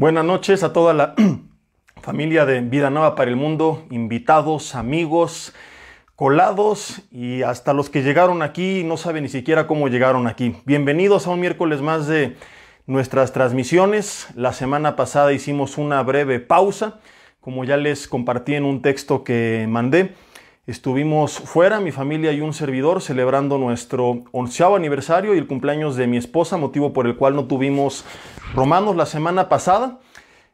Buenas noches a toda la familia de Vida Nueva para el Mundo, invitados, amigos, colados y hasta los que llegaron aquí no saben ni siquiera cómo llegaron aquí. Bienvenidos a un miércoles más de nuestras transmisiones. La semana pasada hicimos una breve pausa, como ya les compartí en un texto que mandé. Estuvimos fuera, mi familia y un servidor, celebrando nuestro onceavo aniversario y el cumpleaños de mi esposa, motivo por el cual no tuvimos romanos la semana pasada.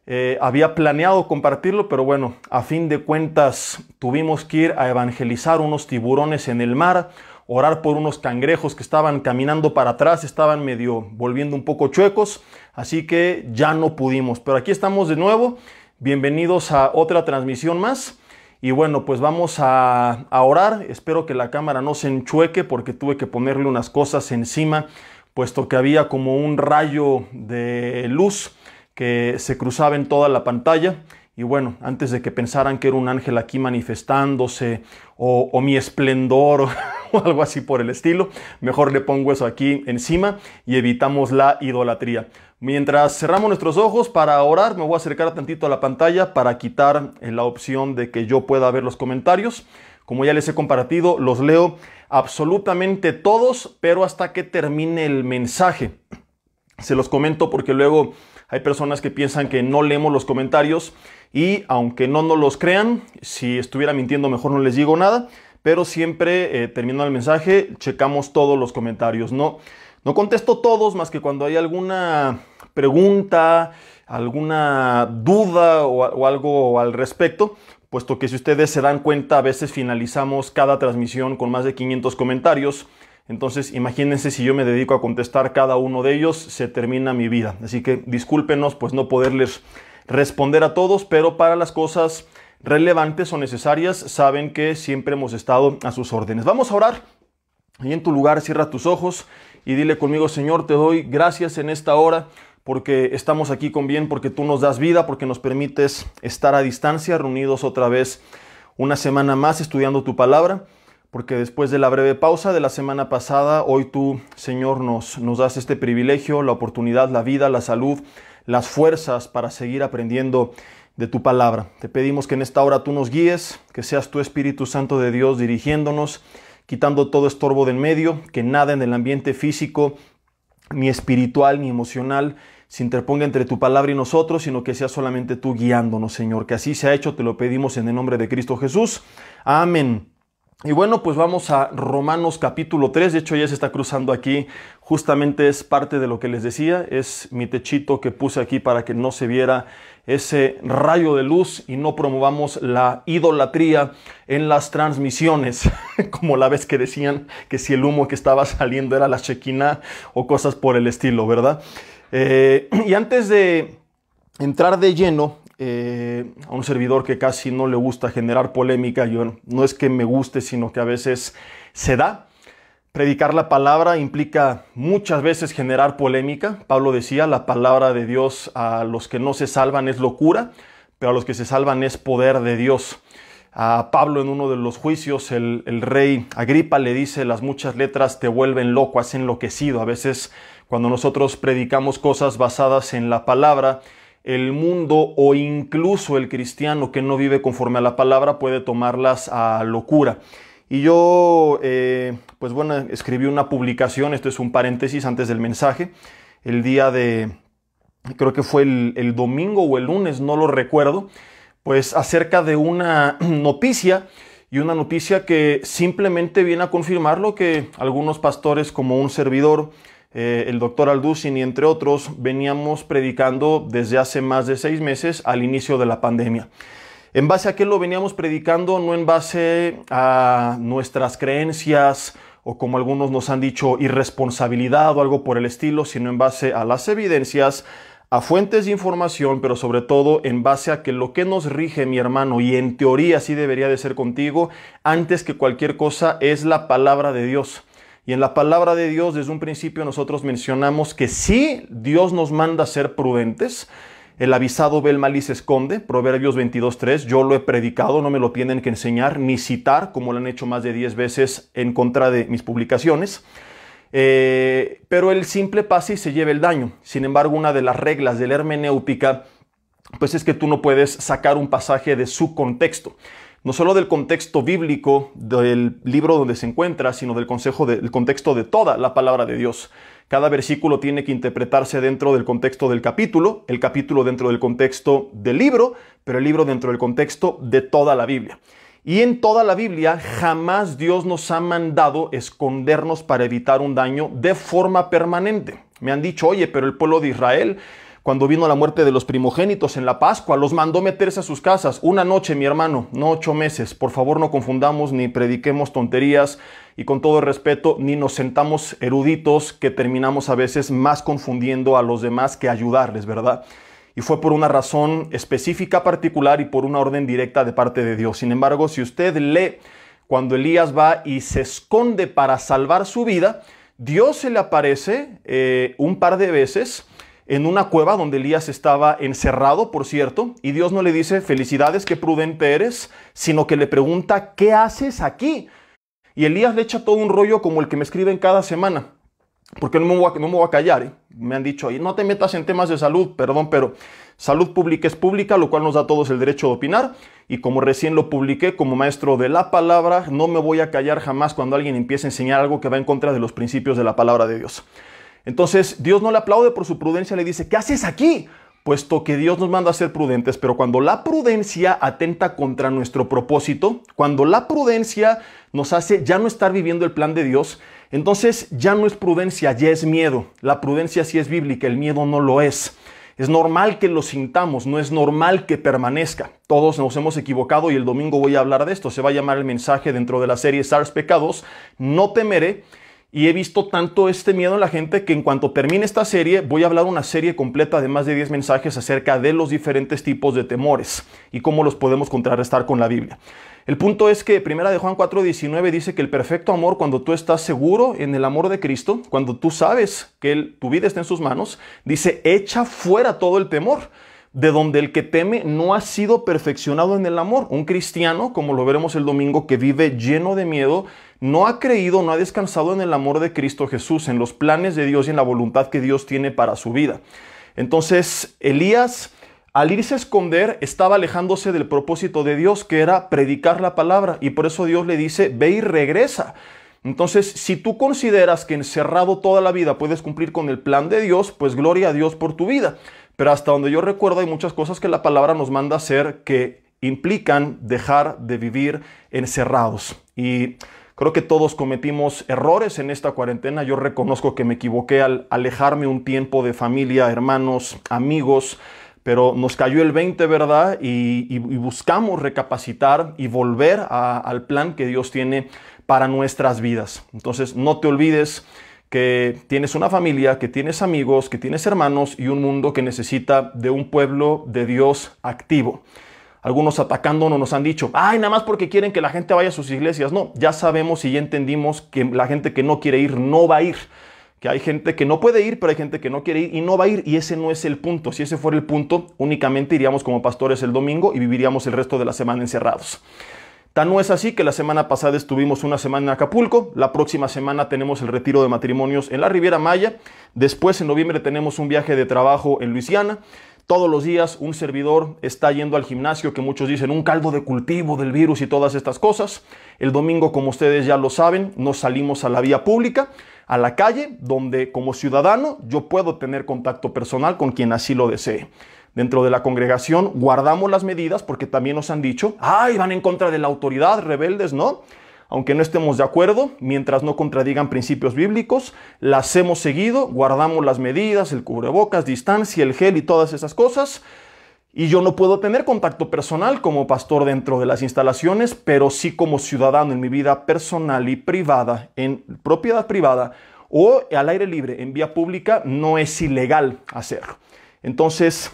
Eh, había planeado compartirlo, pero bueno, a fin de cuentas tuvimos que ir a evangelizar unos tiburones en el mar, orar por unos cangrejos que estaban caminando para atrás, estaban medio volviendo un poco chuecos, así que ya no pudimos. Pero aquí estamos de nuevo, bienvenidos a otra transmisión más. Y bueno, pues vamos a, orar. Espero que la cámara no se enchueque porque tuve que ponerle unas cosas encima, puesto que había como un rayo de luz que se cruzaba en toda la pantalla. Y bueno, antes de que pensaran que era un ángel aquí manifestándose o, mi esplendor o algo así por el estilo, mejor le pongo eso aquí encima y evitamos la idolatría. Mientras cerramos nuestros ojos para orar, me voy a acercar tantito a la pantalla para quitar eh, la opción de que yo pueda ver los comentarios. Como ya les he compartido, los leo absolutamente todos, pero hasta que termine el mensaje. Se los comento porque luego hay personas que piensan que no leemos los comentarios y aunque no nos los crean, si estuviera mintiendo mejor no les digo nada, pero siempre eh, terminando el mensaje checamos todos los comentarios, ¿no? No contesto todos más que cuando hay alguna pregunta, alguna duda o, algo al respecto, puesto que si ustedes se dan cuenta, a veces finalizamos cada transmisión con más de 500 comentarios. Entonces, imagínense si yo me dedico a contestar cada uno de ellos, se termina mi vida. Así que discúlpenos, pues no poderles responder a todos, pero para las cosas relevantes o necesarias, saben que siempre hemos estado a sus órdenes. Vamos a orar. Y en tu lugar, cierra tus ojos y dile conmigo, Señor, te doy gracias en esta hora porque estamos aquí con bien, porque tú nos das vida, porque nos permites estar a distancia, reunidos otra vez una semana más estudiando tu palabra, porque después de la breve pausa de la semana pasada, hoy tú, Señor, nos, nos das este privilegio, la oportunidad, la vida, la salud, las fuerzas para seguir aprendiendo de tu palabra. Te pedimos que en esta hora tú nos guíes, que seas tu Espíritu Santo de Dios dirigiéndonos, quitando todo estorbo del medio, que nada en el ambiente físico, ni espiritual, ni emocional, se interponga entre tu palabra y nosotros, sino que sea solamente tú guiándonos, Señor. Que así se ha hecho, te lo pedimos en el nombre de Cristo Jesús. Amén. Y bueno, pues vamos a Romanos capítulo 3. De hecho, ya se está cruzando aquí. Justamente es parte de lo que les decía. Es mi techito que puse aquí para que no se viera ese rayo de luz y no promovamos la idolatría en las transmisiones, como la vez que decían que si el humo que estaba saliendo era la chequina o cosas por el estilo, ¿verdad? Eh, y antes de entrar de lleno eh, a un servidor que casi no le gusta generar polémica, yo no es que me guste, sino que a veces se da. Predicar la palabra implica muchas veces generar polémica. Pablo decía, la palabra de Dios a los que no se salvan es locura, pero a los que se salvan es poder de Dios. A Pablo en uno de los juicios, el, el rey Agripa le dice, las muchas letras te vuelven loco, has enloquecido. A veces cuando nosotros predicamos cosas basadas en la palabra, el mundo o incluso el cristiano que no vive conforme a la palabra puede tomarlas a locura. Y yo, eh, pues bueno, escribí una publicación, esto es un paréntesis antes del mensaje, el día de, creo que fue el, el domingo o el lunes, no lo recuerdo, pues acerca de una noticia y una noticia que simplemente viene a confirmar lo que algunos pastores como un servidor, eh, el doctor Alducin y entre otros veníamos predicando desde hace más de seis meses al inicio de la pandemia. ¿En base a qué lo veníamos predicando? No en base a nuestras creencias o como algunos nos han dicho, irresponsabilidad o algo por el estilo, sino en base a las evidencias, a fuentes de información, pero sobre todo en base a que lo que nos rige mi hermano, y en teoría sí debería de ser contigo, antes que cualquier cosa, es la palabra de Dios. Y en la palabra de Dios, desde un principio nosotros mencionamos que sí, Dios nos manda a ser prudentes. El avisado ve el mal y se esconde, Proverbios 22.3, yo lo he predicado, no me lo tienen que enseñar ni citar, como lo han hecho más de 10 veces en contra de mis publicaciones. Eh, pero el simple pase y se lleva el daño. Sin embargo, una de las reglas de la hermenéutica, pues es que tú no puedes sacar un pasaje de su contexto no solo del contexto bíblico del libro donde se encuentra, sino del consejo del contexto de toda la palabra de Dios. Cada versículo tiene que interpretarse dentro del contexto del capítulo, el capítulo dentro del contexto del libro, pero el libro dentro del contexto de toda la Biblia. Y en toda la Biblia jamás Dios nos ha mandado escondernos para evitar un daño de forma permanente. Me han dicho, oye, pero el pueblo de Israel cuando vino la muerte de los primogénitos en la Pascua, los mandó meterse a sus casas una noche, mi hermano, no ocho meses. Por favor, no confundamos ni prediquemos tonterías y con todo respeto, ni nos sentamos eruditos que terminamos a veces más confundiendo a los demás que ayudarles, ¿verdad? y fue por una razón específica, particular y por una orden directa de parte de Dios. Sin embargo, si usted lee cuando Elías va y se esconde para salvar su vida, Dios se le aparece eh, un par de veces en una cueva donde Elías estaba encerrado, por cierto, y Dios no le dice felicidades, qué prudente eres, sino que le pregunta, ¿qué haces aquí? Y Elías le echa todo un rollo como el que me escriben cada semana, porque no me voy a, no me voy a callar, ¿eh? me han dicho, ahí, no te metas en temas de salud, perdón, pero salud pública es pública, lo cual nos da a todos el derecho de opinar, y como recién lo publiqué como maestro de la palabra, no me voy a callar jamás cuando alguien empiece a enseñar algo que va en contra de los principios de la palabra de Dios. Entonces Dios no le aplaude por su prudencia, le dice, ¿qué haces aquí? Puesto que Dios nos manda a ser prudentes, pero cuando la prudencia atenta contra nuestro propósito, cuando la prudencia nos hace ya no estar viviendo el plan de Dios, entonces ya no es prudencia, ya es miedo. La prudencia sí es bíblica, el miedo no lo es. Es normal que lo sintamos, no es normal que permanezca. Todos nos hemos equivocado y el domingo voy a hablar de esto. Se va a llamar el mensaje dentro de la serie SARS Pecados. No temeré y he visto tanto este miedo en la gente que en cuanto termine esta serie voy a hablar una serie completa de más de 10 mensajes acerca de los diferentes tipos de temores y cómo los podemos contrarrestar con la Biblia. El punto es que Primera de Juan 4:19 dice que el perfecto amor cuando tú estás seguro en el amor de Cristo, cuando tú sabes que tu vida está en sus manos, dice echa fuera todo el temor de donde el que teme no ha sido perfeccionado en el amor. Un cristiano, como lo veremos el domingo, que vive lleno de miedo, no ha creído, no ha descansado en el amor de Cristo Jesús, en los planes de Dios y en la voluntad que Dios tiene para su vida. Entonces, Elías, al irse a esconder, estaba alejándose del propósito de Dios, que era predicar la palabra, y por eso Dios le dice, ve y regresa. Entonces, si tú consideras que encerrado toda la vida puedes cumplir con el plan de Dios, pues gloria a Dios por tu vida. Pero hasta donde yo recuerdo hay muchas cosas que la palabra nos manda a hacer que implican dejar de vivir encerrados. Y creo que todos cometimos errores en esta cuarentena. Yo reconozco que me equivoqué al alejarme un tiempo de familia, hermanos, amigos. Pero nos cayó el 20, ¿verdad? Y, buscamos recapacitar y volver al plan que Dios tiene para nuestras vidas. Entonces, no te olvides que tienes una familia, que tienes amigos, que tienes hermanos y un mundo que necesita de un pueblo de Dios activo. Algunos atacándonos nos han dicho, ay, nada más porque quieren que la gente vaya a sus iglesias. No, ya sabemos y ya entendimos que la gente que no quiere ir no va a ir. Que hay gente que no puede ir, pero hay gente que no quiere ir y no va a ir. Y ese no es el punto. Si ese fuera el punto, únicamente iríamos como pastores el domingo y viviríamos el resto de la semana encerrados. Tan no es así que la semana pasada estuvimos una semana en Acapulco, la próxima semana tenemos el retiro de matrimonios en la Riviera Maya, después en noviembre tenemos un viaje de trabajo en Luisiana. Todos los días un servidor está yendo al gimnasio, que muchos dicen un caldo de cultivo del virus y todas estas cosas. El domingo, como ustedes ya lo saben, nos salimos a la vía pública, a la calle, donde como ciudadano yo puedo tener contacto personal con quien así lo desee. Dentro de la congregación guardamos las medidas porque también nos han dicho, ay, van en contra de la autoridad, rebeldes, ¿no? Aunque no estemos de acuerdo, mientras no contradigan principios bíblicos, las hemos seguido, guardamos las medidas, el cubrebocas, distancia, el gel y todas esas cosas. Y yo no puedo tener contacto personal como pastor dentro de las instalaciones, pero sí como ciudadano en mi vida personal y privada, en propiedad privada o al aire libre, en vía pública, no es ilegal hacerlo. Entonces,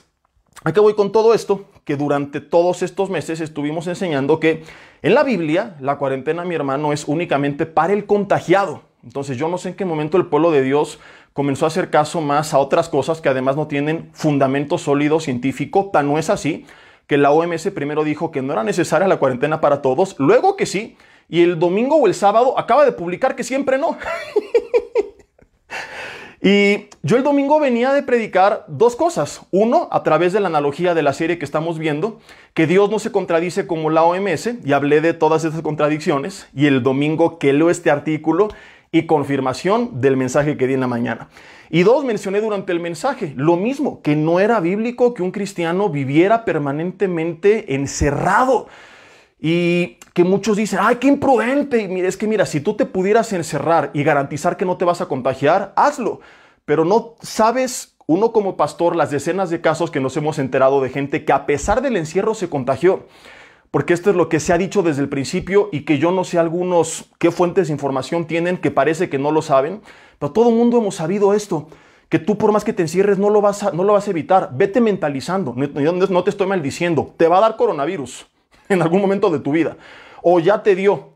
¿A qué voy con todo esto? Que durante todos estos meses estuvimos enseñando que en la Biblia la cuarentena, mi hermano, es únicamente para el contagiado. Entonces yo no sé en qué momento el pueblo de Dios comenzó a hacer caso más a otras cosas que además no tienen fundamento sólido científico, tan no es así que la OMS primero dijo que no era necesaria la cuarentena para todos, luego que sí, y el domingo o el sábado acaba de publicar que siempre no. Y yo el domingo venía de predicar dos cosas. Uno, a través de la analogía de la serie que estamos viendo, que Dios no se contradice como la OMS, y hablé de todas esas contradicciones, y el domingo que leo este artículo y confirmación del mensaje que di en la mañana. Y dos, mencioné durante el mensaje lo mismo, que no era bíblico que un cristiano viviera permanentemente encerrado. Y que muchos dicen, ay, qué imprudente. Y mira, es que mira, si tú te pudieras encerrar y garantizar que no te vas a contagiar, hazlo. Pero no sabes uno como pastor las decenas de casos que nos hemos enterado de gente que a pesar del encierro se contagió. Porque esto es lo que se ha dicho desde el principio y que yo no sé algunos qué fuentes de información tienen que parece que no lo saben, pero todo el mundo hemos sabido esto que tú por más que te encierres no lo vas a, no lo vas a evitar. Vete mentalizando, no, te estoy maldiciendo, te va a dar coronavirus. en algún momento de tu vida. O ya te dio,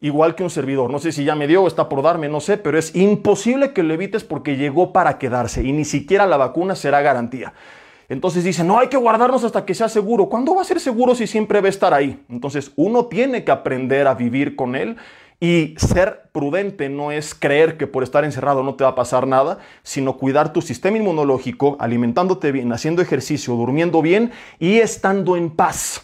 igual que un servidor. No sé si ya me dio o está por darme, no sé, pero es imposible que lo evites porque llegó para quedarse y ni siquiera la vacuna será garantía. Entonces dice no, hay que guardarnos hasta que sea seguro. ¿Cuándo va a ser seguro si siempre va a estar ahí? Entonces uno tiene que aprender a vivir con él y ser prudente no es creer que por estar encerrado no te va a pasar nada, sino cuidar tu sistema inmunológico, alimentándote bien, haciendo ejercicio, durmiendo bien y estando en paz.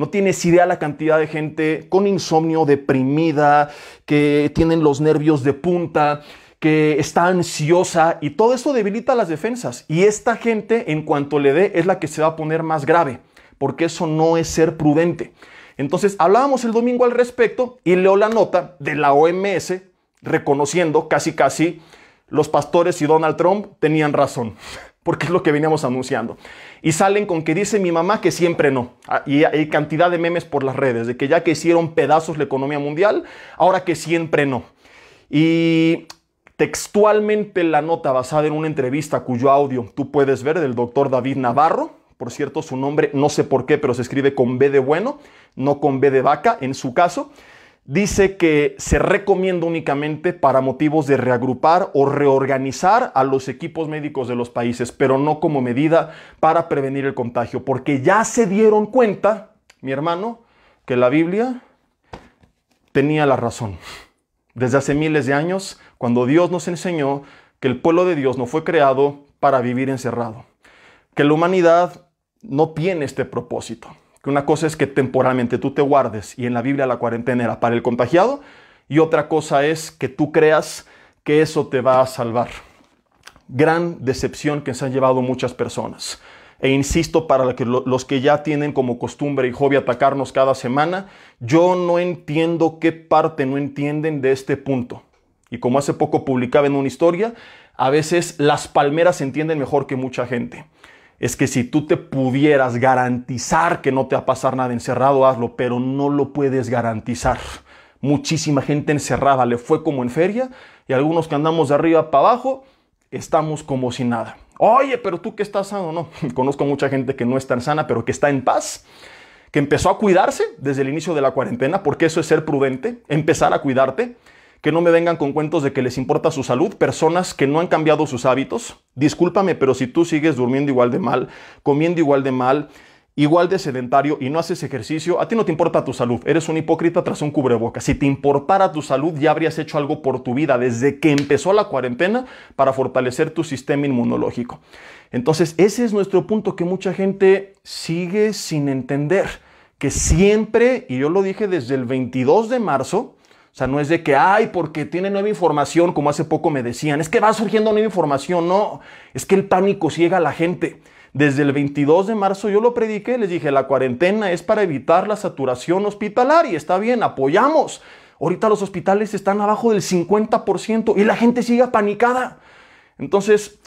No tienes idea la cantidad de gente con insomnio, deprimida, que tienen los nervios de punta, que está ansiosa y todo esto debilita las defensas. Y esta gente, en cuanto le dé, es la que se va a poner más grave, porque eso no es ser prudente. Entonces, hablábamos el domingo al respecto y leo la nota de la OMS reconociendo casi casi los pastores y Donald Trump tenían razón porque es lo que veníamos anunciando. Y salen con que dice mi mamá que siempre no. Ah, y hay cantidad de memes por las redes, de que ya que hicieron pedazos la economía mundial, ahora que siempre no. Y textualmente la nota basada en una entrevista cuyo audio tú puedes ver del doctor David Navarro, por cierto su nombre no sé por qué, pero se escribe con B de bueno, no con B de vaca en su caso dice que se recomienda únicamente para motivos de reagrupar o reorganizar a los equipos médicos de los países, pero no como medida para prevenir el contagio, porque ya se dieron cuenta, mi hermano, que la Biblia tenía la razón. Desde hace miles de años, cuando Dios nos enseñó que el pueblo de Dios no fue creado para vivir encerrado, que la humanidad no tiene este propósito que una cosa es que temporalmente tú te guardes y en la Biblia la cuarentena era para el contagiado y otra cosa es que tú creas que eso te va a salvar. Gran decepción que se han llevado muchas personas. E insisto, para los que ya tienen como costumbre y hobby atacarnos cada semana, yo no entiendo qué parte no entienden de este punto. Y como hace poco publicaba en una historia, a veces las palmeras entienden mejor que mucha gente es que si tú te pudieras garantizar que no te va a pasar nada encerrado, hazlo, pero no lo puedes garantizar. Muchísima gente encerrada, le fue como en feria y algunos que andamos de arriba para abajo, estamos como sin nada. Oye, pero tú que estás sano, no. Conozco mucha gente que no es tan sana, pero que está en paz, que empezó a cuidarse desde el inicio de la cuarentena, porque eso es ser prudente, empezar a cuidarte que no me vengan con cuentos de que les importa su salud, personas que no han cambiado sus hábitos. Discúlpame, pero si tú sigues durmiendo igual de mal, comiendo igual de mal, igual de sedentario y no haces ejercicio, a ti no te importa tu salud, eres un hipócrita tras un cubreboca. Si te importara tu salud, ya habrías hecho algo por tu vida desde que empezó la cuarentena para fortalecer tu sistema inmunológico. Entonces, ese es nuestro punto que mucha gente sigue sin entender, que siempre, y yo lo dije desde el 22 de marzo, o sea, no es de que, hay porque tiene nueva información, como hace poco me decían, es que va surgiendo nueva información, no, es que el pánico ciega a la gente. Desde el 22 de marzo yo lo prediqué, les dije, la cuarentena es para evitar la saturación hospitalaria, está bien, apoyamos. Ahorita los hospitales están abajo del 50% y la gente sigue panicada Entonces,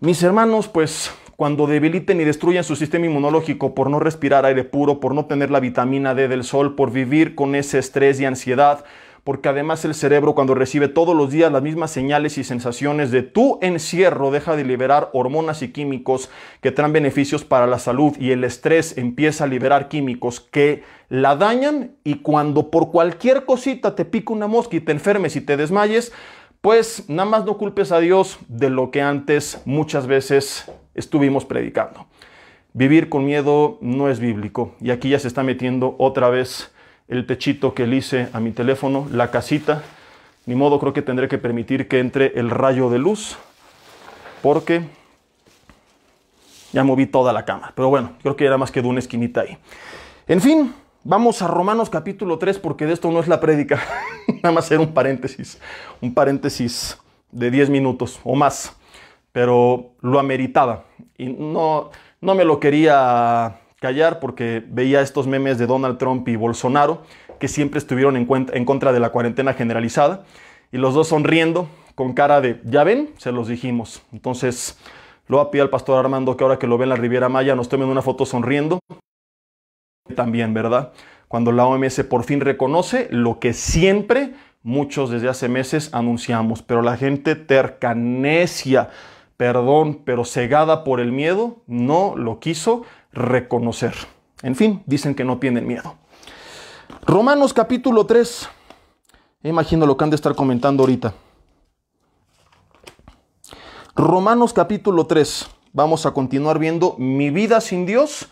mis hermanos, pues cuando debiliten y destruyan su sistema inmunológico por no respirar aire puro, por no tener la vitamina D del sol, por vivir con ese estrés y ansiedad, porque además el cerebro cuando recibe todos los días las mismas señales y sensaciones de tu encierro deja de liberar hormonas y químicos que traen beneficios para la salud y el estrés empieza a liberar químicos que la dañan y cuando por cualquier cosita te pica una mosca y te enfermes y te desmayes, pues nada más no culpes a Dios de lo que antes muchas veces estuvimos predicando. Vivir con miedo no es bíblico y aquí ya se está metiendo otra vez el techito que le hice a mi teléfono, la casita. Ni modo, creo que tendré que permitir que entre el rayo de luz porque ya moví toda la cama. Pero bueno, creo que era más que de una esquinita ahí. En fin, vamos a Romanos capítulo 3 porque de esto no es la prédica. Nada más era un paréntesis, un paréntesis de 10 minutos o más. Pero lo ameritaba y no, no me lo quería callar porque veía estos memes de Donald Trump y Bolsonaro que siempre estuvieron en, en contra de la cuarentena generalizada y los dos sonriendo con cara de, ya ven, se los dijimos. Entonces, lo apia al pastor Armando que ahora que lo ve en la Riviera Maya nos tomen una foto sonriendo. También, ¿verdad? Cuando la OMS por fin reconoce lo que siempre muchos desde hace meses anunciamos, pero la gente tercanecia perdón, pero cegada por el miedo, no lo quiso reconocer. En fin, dicen que no tienen miedo. Romanos capítulo 3. Imagino lo que han de estar comentando ahorita. Romanos capítulo 3. Vamos a continuar viendo mi vida sin Dios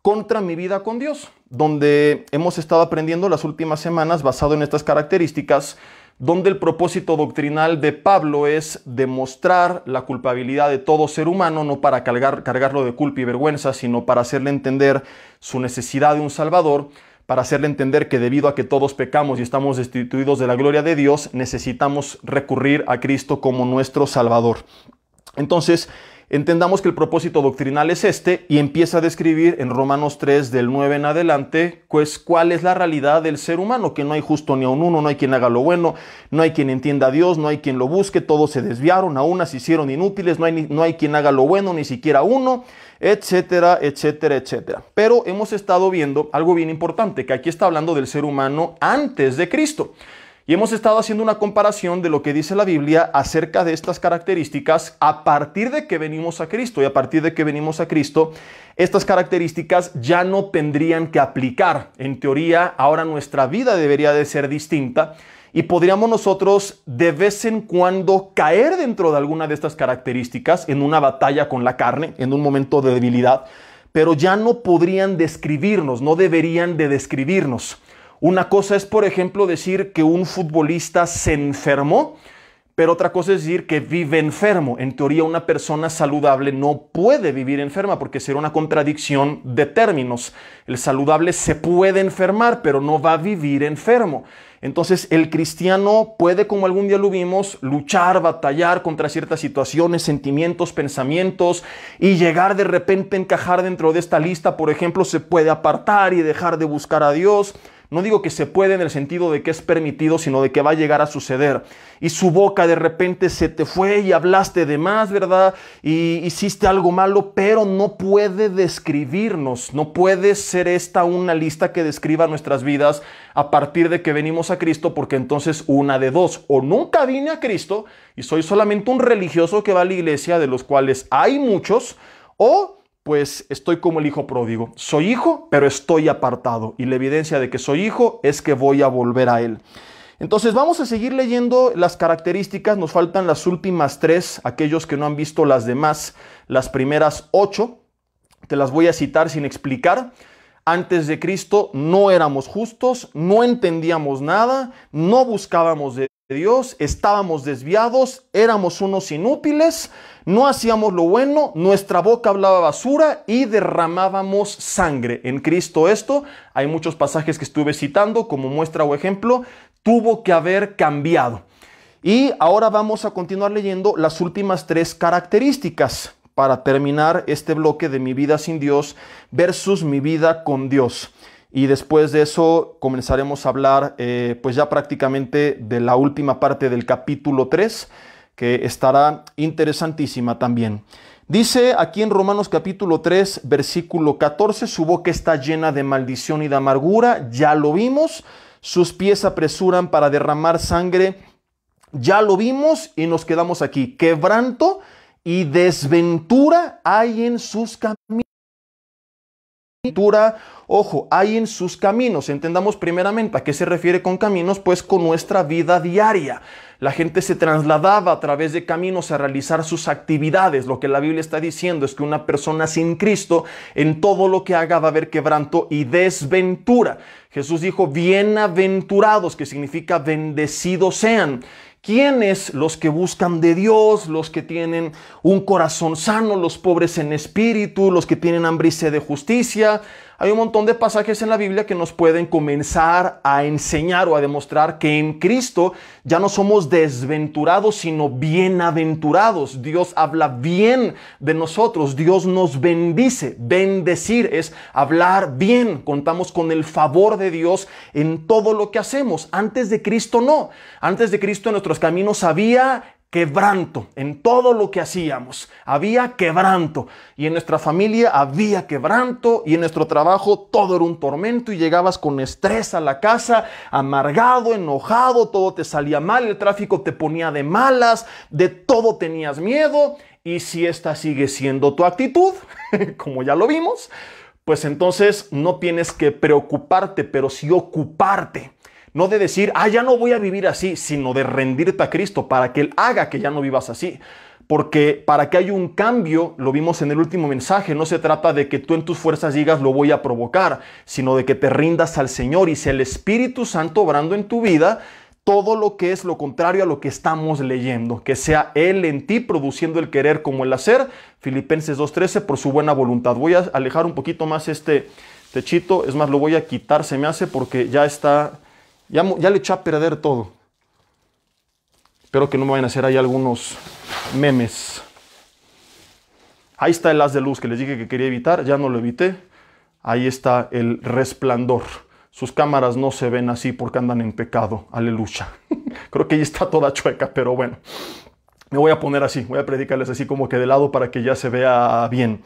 contra mi vida con Dios, donde hemos estado aprendiendo las últimas semanas basado en estas características donde el propósito doctrinal de Pablo es demostrar la culpabilidad de todo ser humano, no para cargarlo de culpa y vergüenza, sino para hacerle entender su necesidad de un Salvador, para hacerle entender que debido a que todos pecamos y estamos destituidos de la gloria de Dios, necesitamos recurrir a Cristo como nuestro Salvador. Entonces, Entendamos que el propósito doctrinal es este y empieza a describir en Romanos 3 del 9 en adelante, pues cuál es la realidad del ser humano, que no hay justo ni a un uno, no hay quien haga lo bueno, no hay quien entienda a Dios, no hay quien lo busque, todos se desviaron, a unas se hicieron inútiles, no hay, no hay quien haga lo bueno, ni siquiera uno, etcétera, etcétera, etcétera. Pero hemos estado viendo algo bien importante, que aquí está hablando del ser humano antes de Cristo. Y hemos estado haciendo una comparación de lo que dice la Biblia acerca de estas características a partir de que venimos a Cristo. Y a partir de que venimos a Cristo, estas características ya no tendrían que aplicar. En teoría, ahora nuestra vida debería de ser distinta y podríamos nosotros de vez en cuando caer dentro de alguna de estas características en una batalla con la carne, en un momento de debilidad, pero ya no podrían describirnos, no deberían de describirnos. Una cosa es, por ejemplo, decir que un futbolista se enfermó, pero otra cosa es decir que vive enfermo. En teoría, una persona saludable no puede vivir enferma porque sería una contradicción de términos. El saludable se puede enfermar, pero no va a vivir enfermo. Entonces, el cristiano puede, como algún día lo vimos, luchar, batallar contra ciertas situaciones, sentimientos, pensamientos y llegar de repente a encajar dentro de esta lista. Por ejemplo, se puede apartar y dejar de buscar a Dios. No digo que se puede en el sentido de que es permitido, sino de que va a llegar a suceder. Y su boca de repente se te fue y hablaste de más, ¿verdad? Y hiciste algo malo, pero no puede describirnos. No puede ser esta una lista que describa nuestras vidas a partir de que venimos a Cristo, porque entonces una de dos. O nunca vine a Cristo y soy solamente un religioso que va a la iglesia, de los cuales hay muchos, o pues estoy como el hijo pródigo. Soy hijo, pero estoy apartado. Y la evidencia de que soy hijo es que voy a volver a él. Entonces vamos a seguir leyendo las características, nos faltan las últimas tres, aquellos que no han visto las demás, las primeras ocho, te las voy a citar sin explicar. Antes de Cristo no éramos justos, no entendíamos nada, no buscábamos de Dios, estábamos desviados, éramos unos inútiles, no hacíamos lo bueno, nuestra boca hablaba basura y derramábamos sangre. En Cristo esto, hay muchos pasajes que estuve citando como muestra o ejemplo, tuvo que haber cambiado. Y ahora vamos a continuar leyendo las últimas tres características para terminar este bloque de mi vida sin Dios versus mi vida con Dios y después de eso comenzaremos a hablar eh, pues ya prácticamente de la última parte del capítulo 3 que estará interesantísima también. Dice aquí en Romanos capítulo 3 versículo 14, su boca está llena de maldición y de amargura, ya lo vimos, sus pies apresuran para derramar sangre, ya lo vimos y nos quedamos aquí, quebranto y desventura hay en sus caminos ventura ojo, hay en sus caminos. Entendamos primeramente a qué se refiere con caminos, pues con nuestra vida diaria. La gente se trasladaba a través de caminos a realizar sus actividades. Lo que la Biblia está diciendo es que una persona sin Cristo en todo lo que haga va a haber quebranto y desventura. Jesús dijo, bienaventurados, que significa bendecidos sean. ¿Quiénes los que buscan de Dios, los que tienen un corazón sano, los pobres en espíritu, los que tienen hambre de justicia, hay un montón de pasajes en la Biblia que nos pueden comenzar a enseñar o a demostrar que en Cristo ya no somos desventurados, sino bienaventurados. Dios habla bien de nosotros, Dios nos bendice. Bendecir es hablar bien, contamos con el favor de Dios en todo lo que hacemos. Antes de Cristo no. Antes de Cristo en nuestros caminos había quebranto en todo lo que hacíamos. Había quebranto y en nuestra familia había quebranto y en nuestro trabajo todo era un tormento y llegabas con estrés a la casa, amargado, enojado, todo te salía mal, el tráfico te ponía de malas, de todo tenías miedo y si esta sigue siendo tu actitud, como ya lo vimos, pues entonces no tienes que preocuparte, pero sí ocuparte no de decir, ah, ya no voy a vivir así, sino de rendirte a Cristo para que Él haga que ya no vivas así. Porque para que haya un cambio, lo vimos en el último mensaje, no se trata de que tú en tus fuerzas digas lo voy a provocar, sino de que te rindas al Señor y sea el Espíritu Santo obrando en tu vida todo lo que es lo contrario a lo que estamos leyendo, que sea Él en ti produciendo el querer como el hacer, Filipenses 2.13, por su buena voluntad. Voy a alejar un poquito más este techito, es más, lo voy a quitar, se me hace porque ya está ya, le eché a perder todo. Espero que no me vayan a hacer ahí algunos memes. Ahí está el haz de luz que les dije que quería evitar, ya no lo evité. Ahí está el resplandor. Sus cámaras no se ven así porque andan en pecado. Aleluya. Creo que ahí está toda chueca, pero bueno. Me voy a poner así, voy a predicarles así como que de lado para que ya se vea bien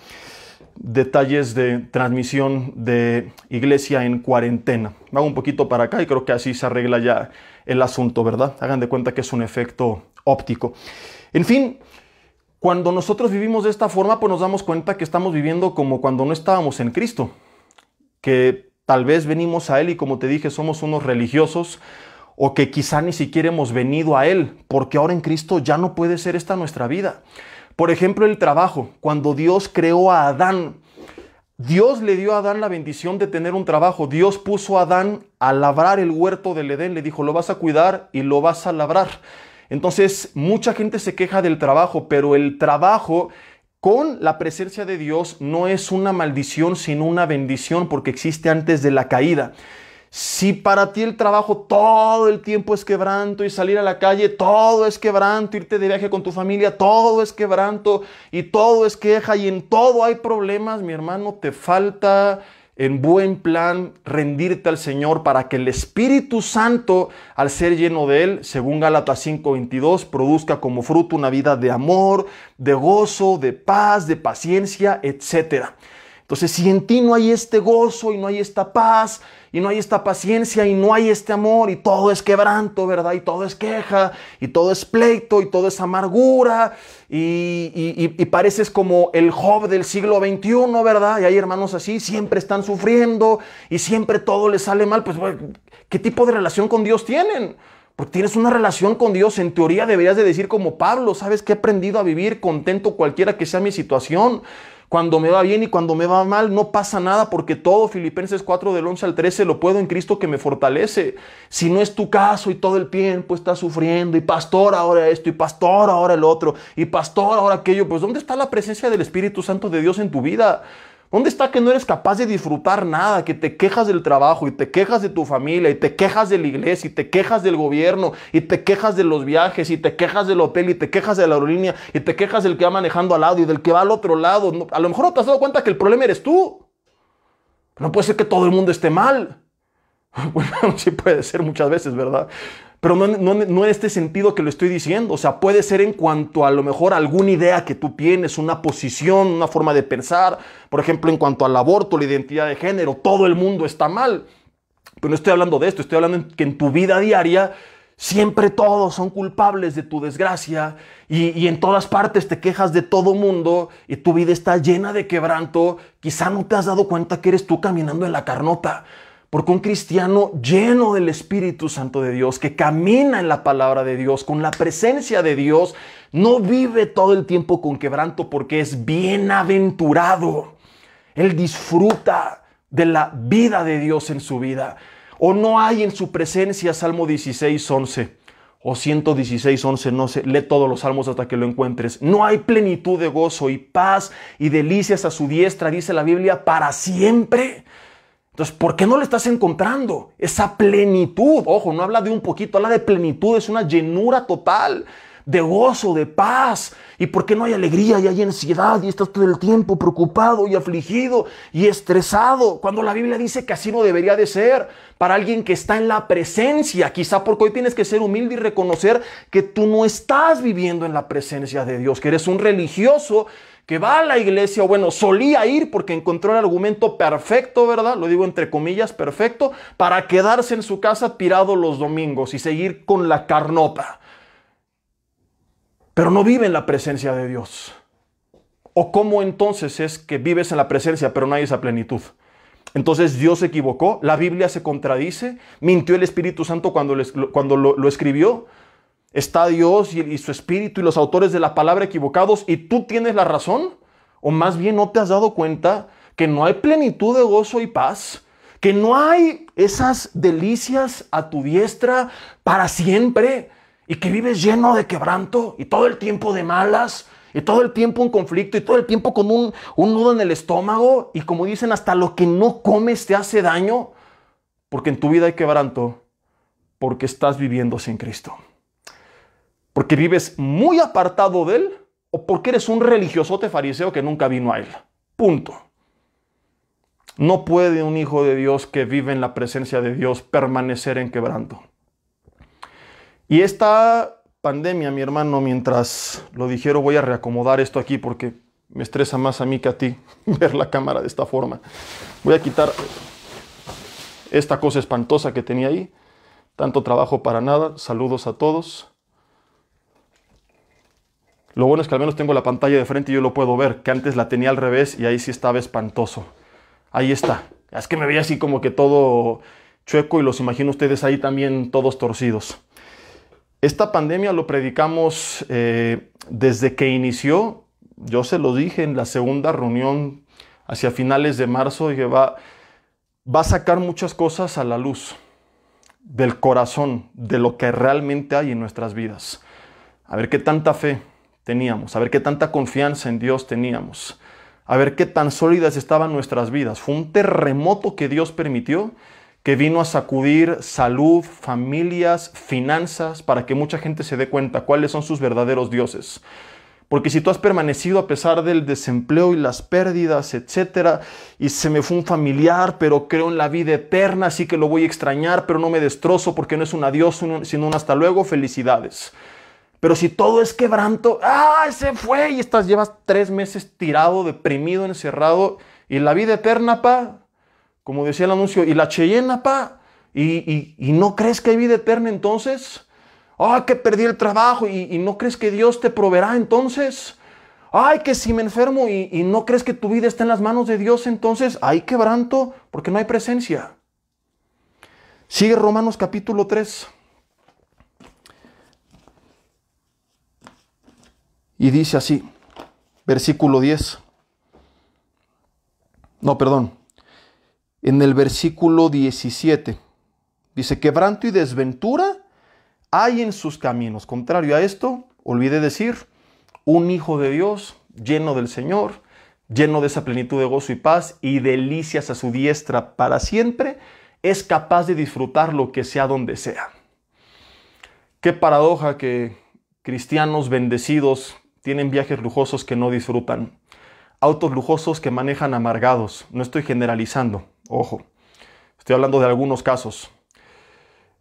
detalles de transmisión de iglesia en cuarentena. Hago un poquito para acá y creo que así se arregla ya el asunto, ¿verdad? Hagan de cuenta que es un efecto óptico. En fin, cuando nosotros vivimos de esta forma, pues nos damos cuenta que estamos viviendo como cuando no estábamos en Cristo, que tal vez venimos a Él y como te dije, somos unos religiosos o que quizá ni siquiera hemos venido a Él, porque ahora en Cristo ya no puede ser esta nuestra vida. Por ejemplo, el trabajo. Cuando Dios creó a Adán, Dios le dio a Adán la bendición de tener un trabajo. Dios puso a Adán a labrar el huerto del Edén. Le dijo, lo vas a cuidar y lo vas a labrar. Entonces, mucha gente se queja del trabajo, pero el trabajo con la presencia de Dios no es una maldición, sino una bendición, porque existe antes de la caída. Si para ti el trabajo todo el tiempo es quebranto y salir a la calle todo es quebranto, irte de viaje con tu familia todo es quebranto y todo es queja y en todo hay problemas, mi hermano, te falta en buen plan rendirte al Señor para que el Espíritu Santo, al ser lleno de Él, según Gálatas 5:22, produzca como fruto una vida de amor, de gozo, de paz, de paciencia, etcétera. Entonces, si en ti no hay este gozo y no hay esta paz y no hay esta paciencia y no hay este amor y todo es quebranto, ¿verdad? Y todo es queja y todo es pleito y todo es amargura y, y, pareces como el Job del siglo XXI, ¿verdad? Y hay hermanos así, siempre están sufriendo y siempre todo les sale mal. Pues, ¿qué tipo de relación con Dios tienen? Porque tienes una relación con Dios, en teoría deberías de decir como Pablo, ¿sabes que he aprendido a vivir contento cualquiera que sea mi situación? Cuando me va bien y cuando me va mal, no pasa nada porque todo Filipenses 4 del 11 al 13 lo puedo en Cristo que me fortalece. Si no es tu caso y todo el tiempo estás sufriendo y pastor ahora esto y pastor ahora el otro y pastor ahora aquello, pues ¿dónde está la presencia del Espíritu Santo de Dios en tu vida? ¿Dónde está que no eres capaz de disfrutar nada, que te quejas del trabajo y te quejas de tu familia y te quejas de la iglesia y te quejas del gobierno y te quejas de los viajes y te quejas del hotel y te quejas de la aerolínea y te quejas del que va manejando al lado y del que va al otro lado? A lo mejor no te has dado cuenta que el problema eres tú. No puede ser que todo el mundo esté mal. Bueno, sí puede ser muchas veces, ¿verdad? pero no, en este sentido que lo estoy diciendo. O sea, puede ser en cuanto a lo mejor alguna idea que tú tienes, una posición, una forma de pensar. Por ejemplo, en cuanto al aborto, la identidad de género, todo el mundo está mal. Pero no estoy hablando de esto, estoy hablando que en tu vida diaria siempre todos son culpables de tu desgracia y, y en todas partes te quejas de todo mundo y tu vida está llena de quebranto. Quizá no te has dado cuenta que eres tú caminando en la carnota. Porque un cristiano lleno del Espíritu Santo de Dios, que camina en la palabra de Dios, con la presencia de Dios, no vive todo el tiempo con quebranto porque es bienaventurado. Él disfruta de la vida de Dios en su vida. O no hay en su presencia, Salmo 16, 11 o 116, 11, no sé, lee todos los salmos hasta que lo encuentres. No hay plenitud de gozo y paz y delicias a su diestra, dice la Biblia, para siempre. Entonces, ¿por qué no le estás encontrando esa plenitud? Ojo, no habla de un poquito, habla de plenitud, es una llenura total de gozo, de paz. ¿Y por qué no hay alegría y hay ansiedad y estás todo el tiempo preocupado y afligido y estresado? Cuando la Biblia dice que así no debería de ser para alguien que está en la presencia. Quizá porque hoy tienes que ser humilde y reconocer que tú no estás viviendo en la presencia de Dios, que eres un religioso que va a la iglesia, o bueno, solía ir porque encontró el argumento perfecto, ¿verdad? Lo digo entre comillas, perfecto, para quedarse en su casa tirado los domingos y seguir con la carnota pero no vive en la presencia de Dios. ¿O cómo entonces es que vives en la presencia, pero no hay esa plenitud? Entonces Dios se equivocó, la Biblia se contradice, mintió el Espíritu Santo cuando lo, cuando lo, escribió, está Dios y, su Espíritu y los autores de la palabra equivocados y tú tienes la razón, o más bien no te has dado cuenta que no hay plenitud de gozo y paz, que no hay esas delicias a tu diestra para siempre y que vives lleno de quebranto y todo el tiempo de malas y todo el tiempo un conflicto y todo el tiempo con un, un nudo en el estómago y como dicen, hasta lo que no comes te hace daño, porque en tu vida hay quebranto, porque estás viviendo sin Cristo. Porque vives muy apartado de Él o porque eres un religiosote fariseo que nunca vino a Él. Punto. No puede un hijo de Dios que vive en la presencia de Dios permanecer en quebranto. Y esta pandemia, mi hermano, mientras lo dijeron, voy a reacomodar esto aquí porque me estresa más a mí que a ti ver la cámara de esta forma. Voy a quitar esta cosa espantosa que tenía ahí. Tanto trabajo para nada. Saludos a todos. Lo bueno es que al menos tengo la pantalla de frente y yo lo puedo ver, que antes la tenía al revés y ahí sí estaba espantoso. Ahí está. Es que me veía así como que todo chueco y los imagino ustedes ahí también todos torcidos. Esta pandemia lo predicamos eh, desde que inició. Yo se lo dije en la segunda reunión hacia finales de marzo, que va, va a sacar muchas cosas a la luz del corazón, de lo que realmente hay en nuestras vidas. A ver qué tanta fe teníamos, a ver qué tanta confianza en Dios teníamos, a ver qué tan sólidas estaban nuestras vidas. Fue un terremoto que Dios permitió que vino a sacudir salud, familias, finanzas, para que mucha gente se dé cuenta cuáles son sus verdaderos dioses. Porque si tú has permanecido a pesar del desempleo y las pérdidas, etcétera, y se me fue un familiar, pero creo en la vida eterna, así que lo voy a extrañar, pero no me destrozo porque no es un adiós, sino un hasta luego, felicidades. Pero si todo es quebranto, ¡ah! Se fue y estás, llevas tres meses tirado, deprimido, encerrado, y la vida eterna, pa, como decía el anuncio, y la Cheyenne, pa, ¿Y, no crees que hay vida eterna entonces. ¡Ay, ah, que perdí el trabajo ¿Y, y, no crees que Dios te proveerá entonces. Ay, que si me enfermo y no crees que tu vida está en las manos de Dios entonces, hay quebranto porque no hay presencia. Sigue Romanos capítulo 3. Y dice así, versículo 10. No, perdón, en el versículo 17. Dice, quebranto y desventura hay en sus caminos. Contrario a esto, olvidé decir, un hijo de Dios, lleno del Señor, lleno de esa plenitud de gozo y paz y delicias a su diestra para siempre, es capaz de disfrutar lo que sea donde sea. Qué paradoja que cristianos bendecidos tienen viajes lujosos que no disfrutan, autos lujosos que manejan amargados. No estoy generalizando. Ojo, estoy hablando de algunos casos.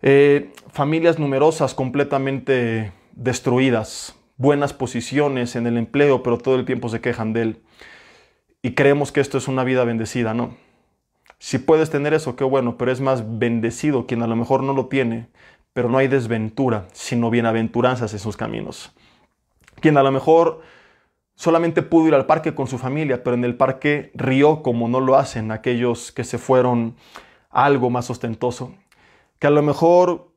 Eh, familias numerosas completamente destruidas, buenas posiciones en el empleo, pero todo el tiempo se quejan de él. Y creemos que esto es una vida bendecida, ¿no? Si puedes tener eso, qué bueno, pero es más bendecido quien a lo mejor no lo tiene, pero no hay desventura, sino bienaventuranzas en sus caminos. Quien a lo mejor Solamente pudo ir al parque con su familia, pero en el parque rió como no lo hacen aquellos que se fueron algo más ostentoso. Que a lo mejor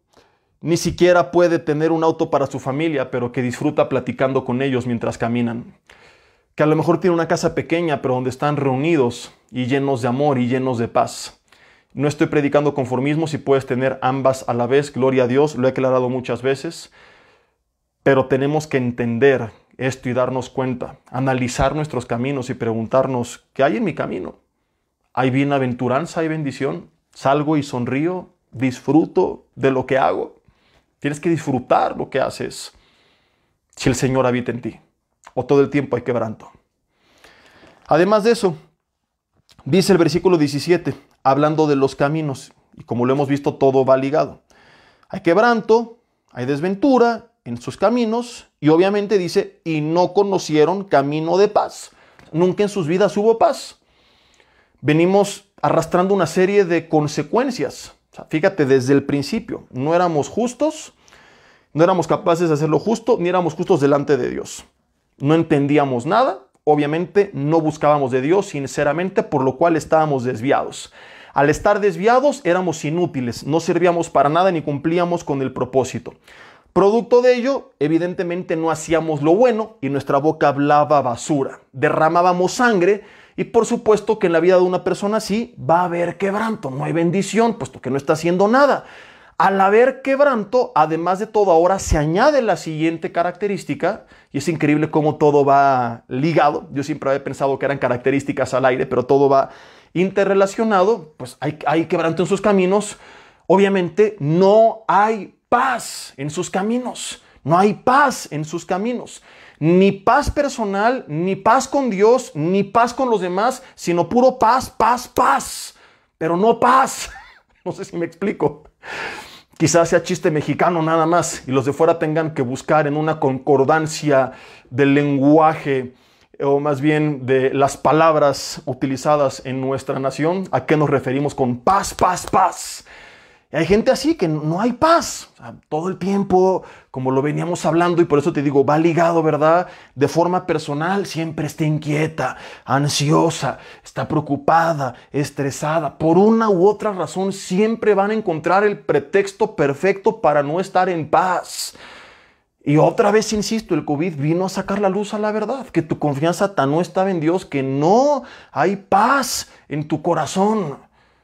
ni siquiera puede tener un auto para su familia, pero que disfruta platicando con ellos mientras caminan. Que a lo mejor tiene una casa pequeña, pero donde están reunidos y llenos de amor y llenos de paz. No estoy predicando conformismo si puedes tener ambas a la vez, gloria a Dios, lo he aclarado muchas veces, pero tenemos que entender esto y darnos cuenta, analizar nuestros caminos y preguntarnos, ¿qué hay en mi camino? ¿Hay bienaventuranza, y bendición? ¿Salgo y sonrío? ¿Disfruto de lo que hago? Tienes que disfrutar lo que haces si el Señor habita en ti. O todo el tiempo hay quebranto. Además de eso, dice el versículo 17, hablando de los caminos, y como lo hemos visto, todo va ligado. Hay quebranto, hay desventura en sus caminos y obviamente dice, y no conocieron camino de paz. Nunca en sus vidas hubo paz. Venimos arrastrando una serie de consecuencias. fíjate, desde el principio, no éramos justos, no éramos capaces de hacerlo justo, ni éramos justos delante de Dios. No entendíamos nada, obviamente no buscábamos de Dios sinceramente, por lo cual estábamos desviados. Al estar desviados éramos inútiles, no servíamos para nada ni cumplíamos con el propósito. Producto de ello, evidentemente no hacíamos lo bueno y nuestra boca hablaba basura, derramábamos sangre y por supuesto que en la vida de una persona así va a haber quebranto, no hay bendición, puesto que no está haciendo nada. Al haber quebranto, además de todo, ahora se añade la siguiente característica, y es increíble cómo todo va ligado. Yo siempre había pensado que eran características al aire, pero todo va interrelacionado. Pues hay, hay quebranto en sus caminos. Obviamente no hay paz en sus caminos. No hay paz en sus caminos. Ni paz personal, ni paz con Dios, ni paz con los demás, sino puro paz, paz, paz. Pero no paz. No sé si me explico. Quizás sea chiste mexicano nada más y los de fuera tengan que buscar en una concordancia del lenguaje o más bien de las palabras utilizadas en nuestra nación a qué nos referimos con paz, paz, paz hay gente así que no hay paz todo el tiempo, como lo veníamos hablando, y por eso te digo, va ligado, ¿verdad? De forma personal, siempre está inquieta, ansiosa, está preocupada, estresada. Por una u otra razón, siempre van a encontrar el pretexto perfecto para no estar en paz. Y otra vez, insisto, el COVID vino a sacar la luz a la verdad, que tu confianza tan no estaba en Dios, que no hay paz en tu corazón,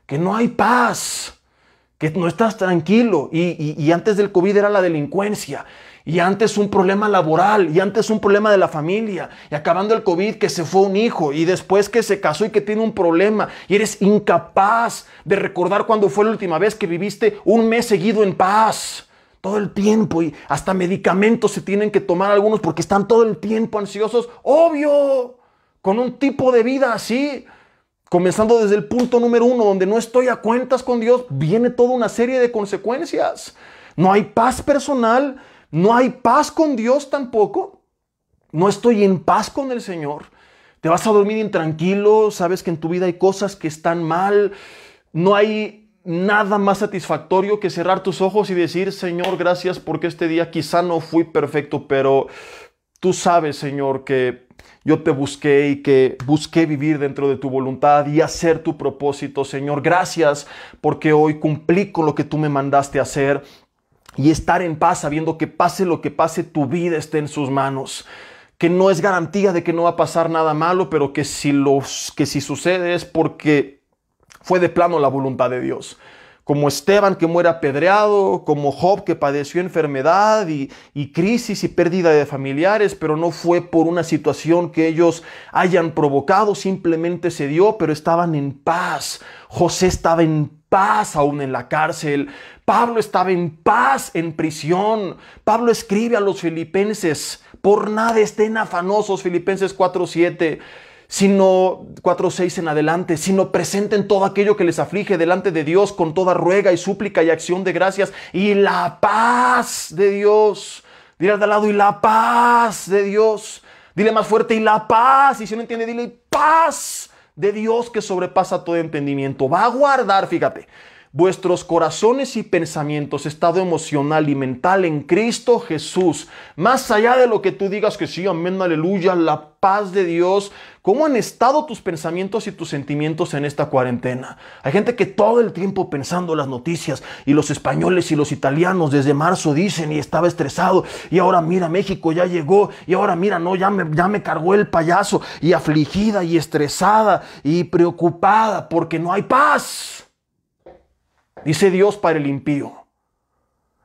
que no hay paz que no estás tranquilo y, antes del COVID era la delincuencia y antes un problema laboral y antes un problema de la familia y acabando el COVID que se fue un hijo y después que se casó y que tiene un problema y eres incapaz de recordar cuándo fue la última vez que viviste un mes seguido en paz. Todo el tiempo y hasta medicamentos se tienen que tomar algunos porque están todo el tiempo ansiosos. Obvio, con un tipo de vida así Comenzando desde el punto número uno, donde no estoy a cuentas con Dios, viene toda una serie de consecuencias. No hay paz personal, no hay paz con Dios tampoco. No estoy en paz con el Señor. Te vas a dormir intranquilo, sabes que en tu vida hay cosas que están mal. No hay nada más satisfactorio que cerrar tus ojos y decir, Señor, gracias porque este día quizá no fui perfecto, pero tú sabes, Señor, que yo te busqué y que busqué vivir dentro de tu voluntad y hacer tu propósito, Señor. Gracias porque hoy cumplí con lo que tú me mandaste hacer y estar en paz sabiendo que pase lo que pase, tu vida esté en sus manos que no es garantía de que no va a pasar nada malo, pero que si, los, que si sucede es porque fue de plano la voluntad de Dios como Esteban que muere apedreado, como Job que padeció enfermedad y, crisis y pérdida de familiares, pero no fue por una situación que ellos hayan provocado, simplemente se dio, pero estaban en paz. José estaba en paz aún en la cárcel, Pablo estaba en paz en prisión. Pablo escribe a los filipenses, por nada estén afanosos, Filipenses 4.7 sino 6 en adelante, sino presenten todo aquello que les aflige delante de Dios con toda ruega y súplica y acción de gracias y la paz de Dios. Dile al lado y la paz de Dios. Dile más fuerte y la paz. Y si no entiende, dile paz de Dios que sobrepasa todo entendimiento. Va a guardar, fíjate, vuestros corazones y pensamientos, estado emocional y mental en Cristo Jesús. Más allá de lo que tú digas que sí, amén, aleluya, la paz de Dios. ¿Cómo han estado tus pensamientos y tus sentimientos en esta cuarentena? Hay gente que todo el tiempo pensando las noticias y los españoles y los italianos desde marzo dicen y estaba estresado y ahora mira México ya llegó y ahora mira no, ya me, ya me cargó el payaso y afligida y estresada y preocupada porque no hay paz dice Dios para el impío.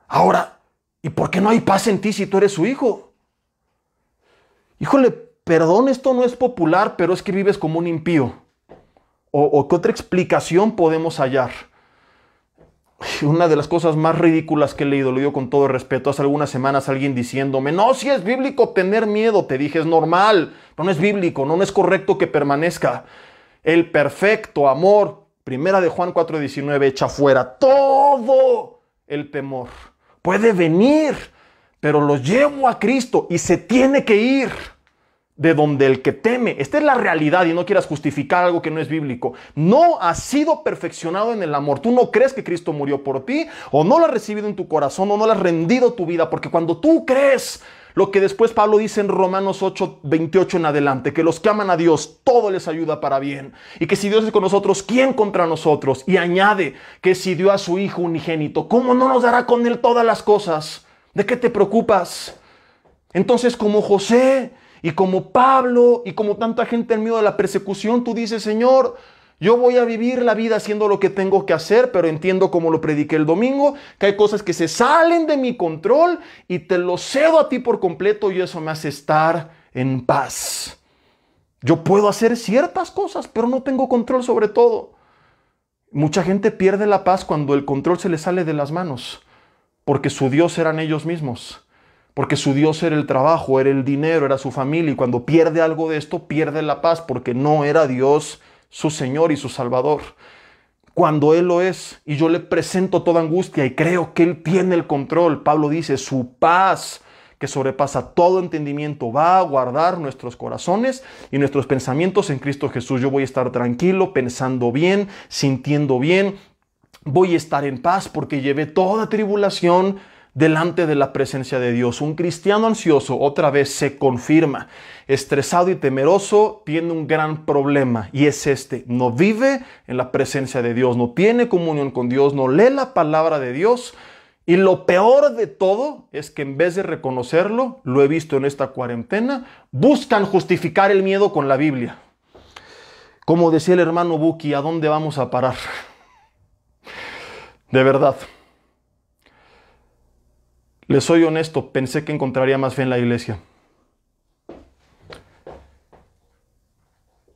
Ahora, ¿y por qué no hay paz en ti si tú eres su hijo? Híjole, perdón, esto no es popular, pero es que vives como un impío. ¿O, qué otra explicación podemos hallar? Una de las cosas más ridículas que he leído, lo digo con todo respeto, hace algunas semanas alguien diciéndome, no, si es bíblico tener miedo, te dije, es normal, no, no es bíblico, no es correcto que permanezca. El perfecto amor Primera de Juan 4:19 echa fuera todo el temor. Puede venir, pero lo llevo a Cristo y se tiene que ir de donde el que teme. Esta es la realidad y no quieras justificar algo que no es bíblico. No has sido perfeccionado en el amor. Tú no crees que Cristo murió por ti o no lo has recibido en tu corazón o no lo has rendido tu vida porque cuando tú crees lo que después Pablo dice en Romanos 8, 28 en adelante, que los que aman a Dios, todo les ayuda para bien. Y que si Dios es con nosotros, ¿quién contra nosotros? Y añade que si dio a su Hijo unigénito, ¿cómo no nos dará con Él todas las cosas? ¿De qué te preocupas? Entonces, como José y como Pablo y como tanta gente en medio de la persecución, tú dices, Señor, yo voy a vivir la vida haciendo lo que tengo que hacer, pero entiendo como lo prediqué el domingo, que hay cosas que se salen de mi control y te lo cedo a ti por completo y eso me hace estar en paz. Yo puedo hacer ciertas cosas, pero no tengo control sobre todo. Mucha gente pierde la paz cuando el control se le sale de las manos, porque su Dios eran ellos mismos porque su Dios era el trabajo, era el dinero, era su familia, y cuando pierde algo de esto, pierde la paz, porque no era Dios su Señor y su Salvador, cuando Él lo es y yo le presento toda angustia y creo que Él tiene el control. Pablo dice, su paz que sobrepasa todo entendimiento, va a guardar nuestros corazones y nuestros pensamientos en Cristo Jesús. Yo voy a estar tranquilo, pensando bien, sintiendo bien, voy a estar en paz porque llevé toda tribulación delante de la presencia de Dios. Un cristiano ansioso otra vez se confirma. Estresado y temeroso tiene un gran problema y es este. No vive en la presencia de Dios, no tiene comunión con Dios, no lee la palabra de Dios. Y lo peor de todo es que en vez de reconocerlo, lo he visto en esta cuarentena, buscan justificar el miedo con la Biblia. Como decía el hermano Buki, ¿a dónde vamos a parar? De verdad. Les soy honesto, pensé que encontraría más fe en la iglesia.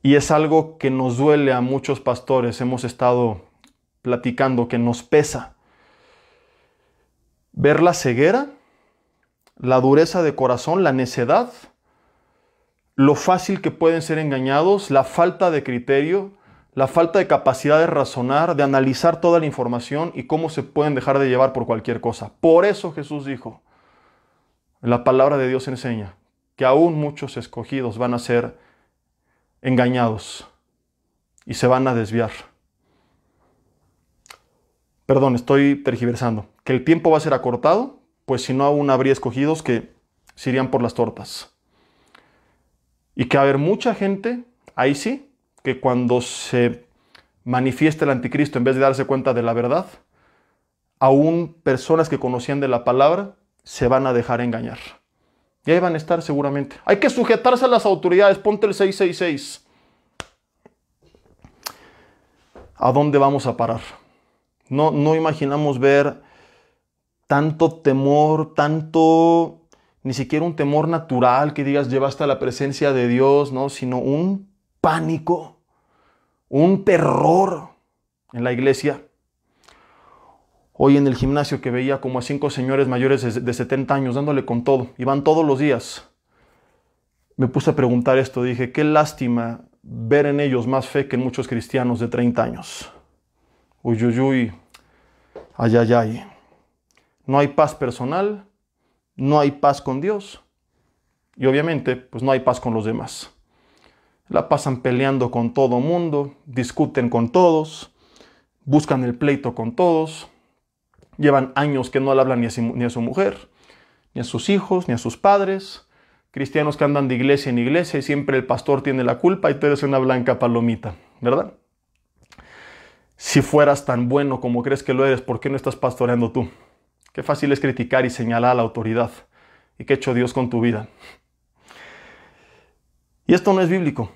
Y es algo que nos duele a muchos pastores. Hemos estado platicando que nos pesa. Ver la ceguera, la dureza de corazón, la necedad, lo fácil que pueden ser engañados, la falta de criterio, la falta de capacidad de razonar, de analizar toda la información y cómo se pueden dejar de llevar por cualquier cosa. Por eso Jesús dijo, la palabra de Dios enseña que aún muchos escogidos van a ser engañados y se van a desviar. Perdón, estoy tergiversando. Que el tiempo va a ser acortado, pues si no aún habría escogidos que se irían por las tortas. Y que a haber mucha gente, ahí sí, que cuando se manifieste el anticristo, en vez de darse cuenta de la verdad, aún personas que conocían de la palabra se van a dejar engañar. Y ahí van a estar seguramente. Hay que sujetarse a las autoridades. Ponte el 666. ¿A dónde vamos a parar? No, no imaginamos ver tanto temor, tanto, ni siquiera un temor natural que digas llevaste hasta la presencia de Dios, ¿no? Sino un pánico, un terror en la iglesia. Hoy en el gimnasio que veía como a cinco señores mayores de 70 años dándole con todo, iban todos los días. Me puse a preguntar esto, dije, qué lástima ver en ellos más fe que en muchos cristianos de 30 años. Uy, uy, uy, ay, ay, ay. No hay paz personal, no hay paz con Dios y obviamente pues no hay paz con los demás la pasan peleando con todo mundo, discuten con todos, buscan el pleito con todos, llevan años que no le hablan ni a, su, mujer, ni a sus hijos, ni a sus padres, cristianos que andan de iglesia en iglesia y siempre el pastor tiene la culpa y tú eres una blanca palomita, ¿verdad? Si fueras tan bueno como crees que lo eres, ¿por qué no estás pastoreando tú? Qué fácil es criticar y señalar a la autoridad. ¿Y qué ha hecho Dios con tu vida? Y esto no es bíblico.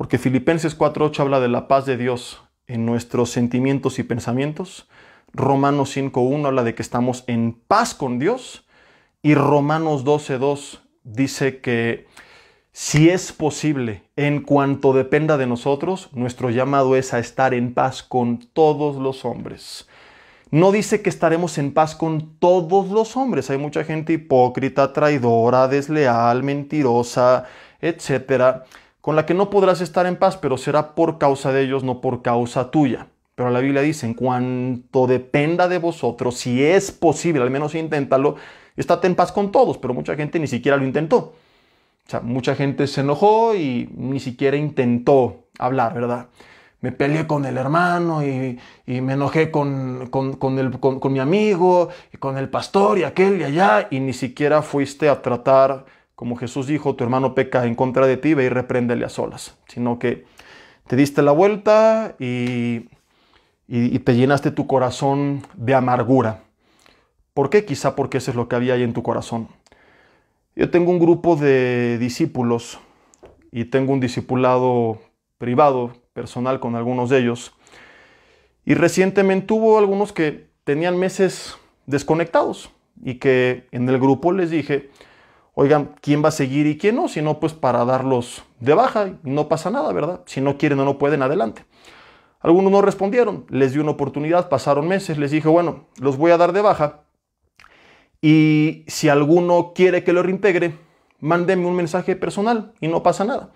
Porque Filipenses 4.8 habla de la paz de Dios en nuestros sentimientos y pensamientos. Romanos 5.1 habla de que estamos en paz con Dios. Y Romanos 12.2 dice que si es posible, en cuanto dependa de nosotros, nuestro llamado es a estar en paz con todos los hombres. No dice que estaremos en paz con todos los hombres. Hay mucha gente hipócrita, traidora, desleal, mentirosa, etcétera con la que no podrás estar en paz, pero será por causa de ellos, no por causa tuya. Pero la Biblia dice, en cuanto dependa de vosotros, si es posible, al menos inténtalo, estate en paz con todos, pero mucha gente ni siquiera lo intentó. O sea, mucha gente se enojó y ni siquiera intentó hablar, ¿verdad? Me peleé con el hermano y, me enojé con, con, con, mi amigo y con el pastor y aquel y allá y ni siquiera fuiste a tratar como Jesús dijo, tu hermano peca en contra de ti, ve y repréndele a solas. Sino que te diste la vuelta y, te llenaste tu corazón de amargura. ¿Por qué? Quizá porque eso es lo que había ahí en tu corazón. Yo tengo un grupo de discípulos y tengo un discipulado privado, personal con algunos de ellos. Y recientemente hubo algunos que tenían meses desconectados y que en el grupo les dije, oigan, quién va a seguir y quién no, Si no, pues para darlos de baja, no pasa nada, ¿verdad? Si no quieren o no pueden, adelante. Algunos no respondieron, les di una oportunidad, pasaron meses, les dije, bueno, los voy a dar de baja y si alguno quiere que lo reintegre, mándenme un mensaje personal y no pasa nada.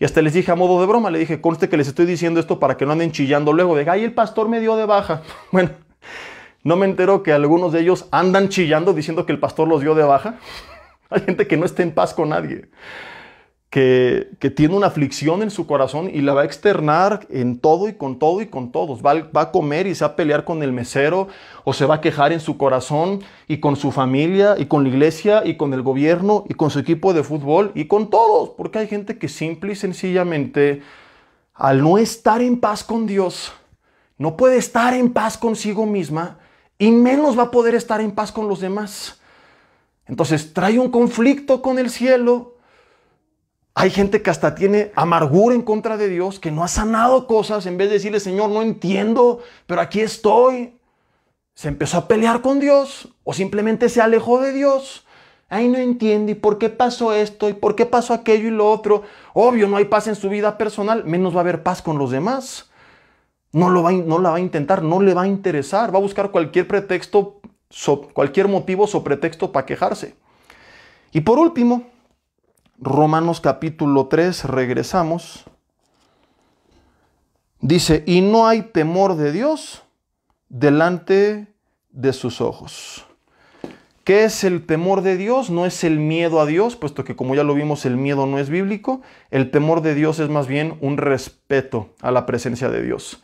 Y hasta les dije a modo de broma, le dije, conste que les estoy diciendo esto para que no anden chillando luego de, ay, el pastor me dio de baja. Bueno, no me entero que algunos de ellos andan chillando diciendo que el pastor los dio de baja. Hay gente que no está en paz con nadie, que, tiene una aflicción en su corazón y la va a externar en todo y con todo y con todos. Va, va a comer y se va a pelear con el mesero o se va a quejar en su corazón y con su familia y con la iglesia y con el gobierno y con su equipo de fútbol y con todos. Porque hay gente que simple y sencillamente, al no estar en paz con Dios, no puede estar en paz consigo misma y menos va a poder estar en paz con los demás. Entonces trae un conflicto con el cielo. Hay gente que hasta tiene amargura en contra de Dios, que no ha sanado cosas, en vez de decirle, Señor, no entiendo, pero aquí estoy. Se empezó a pelear con Dios o simplemente se alejó de Dios. Ay, no entiende, ¿y por qué pasó esto? ¿Y por qué pasó aquello y lo otro? Obvio, no hay paz en su vida personal, menos va a haber paz con los demás. No, lo va, no la va a intentar, no le va a interesar, va a buscar cualquier pretexto cualquier motivo o pretexto para quejarse. Y por último, Romanos capítulo 3, regresamos. Dice, y no hay temor de Dios delante de sus ojos. ¿Qué es el temor de Dios? No es el miedo a Dios, puesto que como ya lo vimos, el miedo no es bíblico. El temor de Dios es más bien un respeto a la presencia de Dios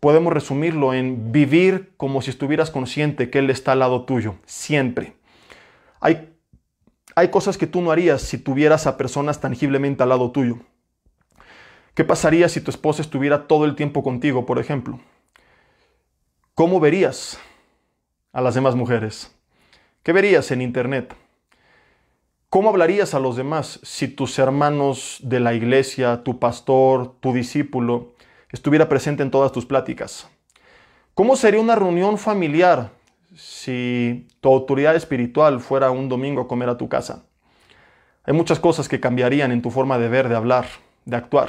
podemos resumirlo en vivir como si estuvieras consciente que Él está al lado tuyo, siempre. Hay, hay cosas que tú no harías si tuvieras a personas tangiblemente al lado tuyo. ¿Qué pasaría si tu esposa estuviera todo el tiempo contigo, por ejemplo? ¿Cómo verías a las demás mujeres? ¿Qué verías en internet? ¿Cómo hablarías a los demás si tus hermanos de la iglesia, tu pastor, tu discípulo, estuviera presente en todas tus pláticas. ¿Cómo sería una reunión familiar si tu autoridad espiritual fuera un domingo a comer a tu casa? Hay muchas cosas que cambiarían en tu forma de ver, de hablar, de actuar.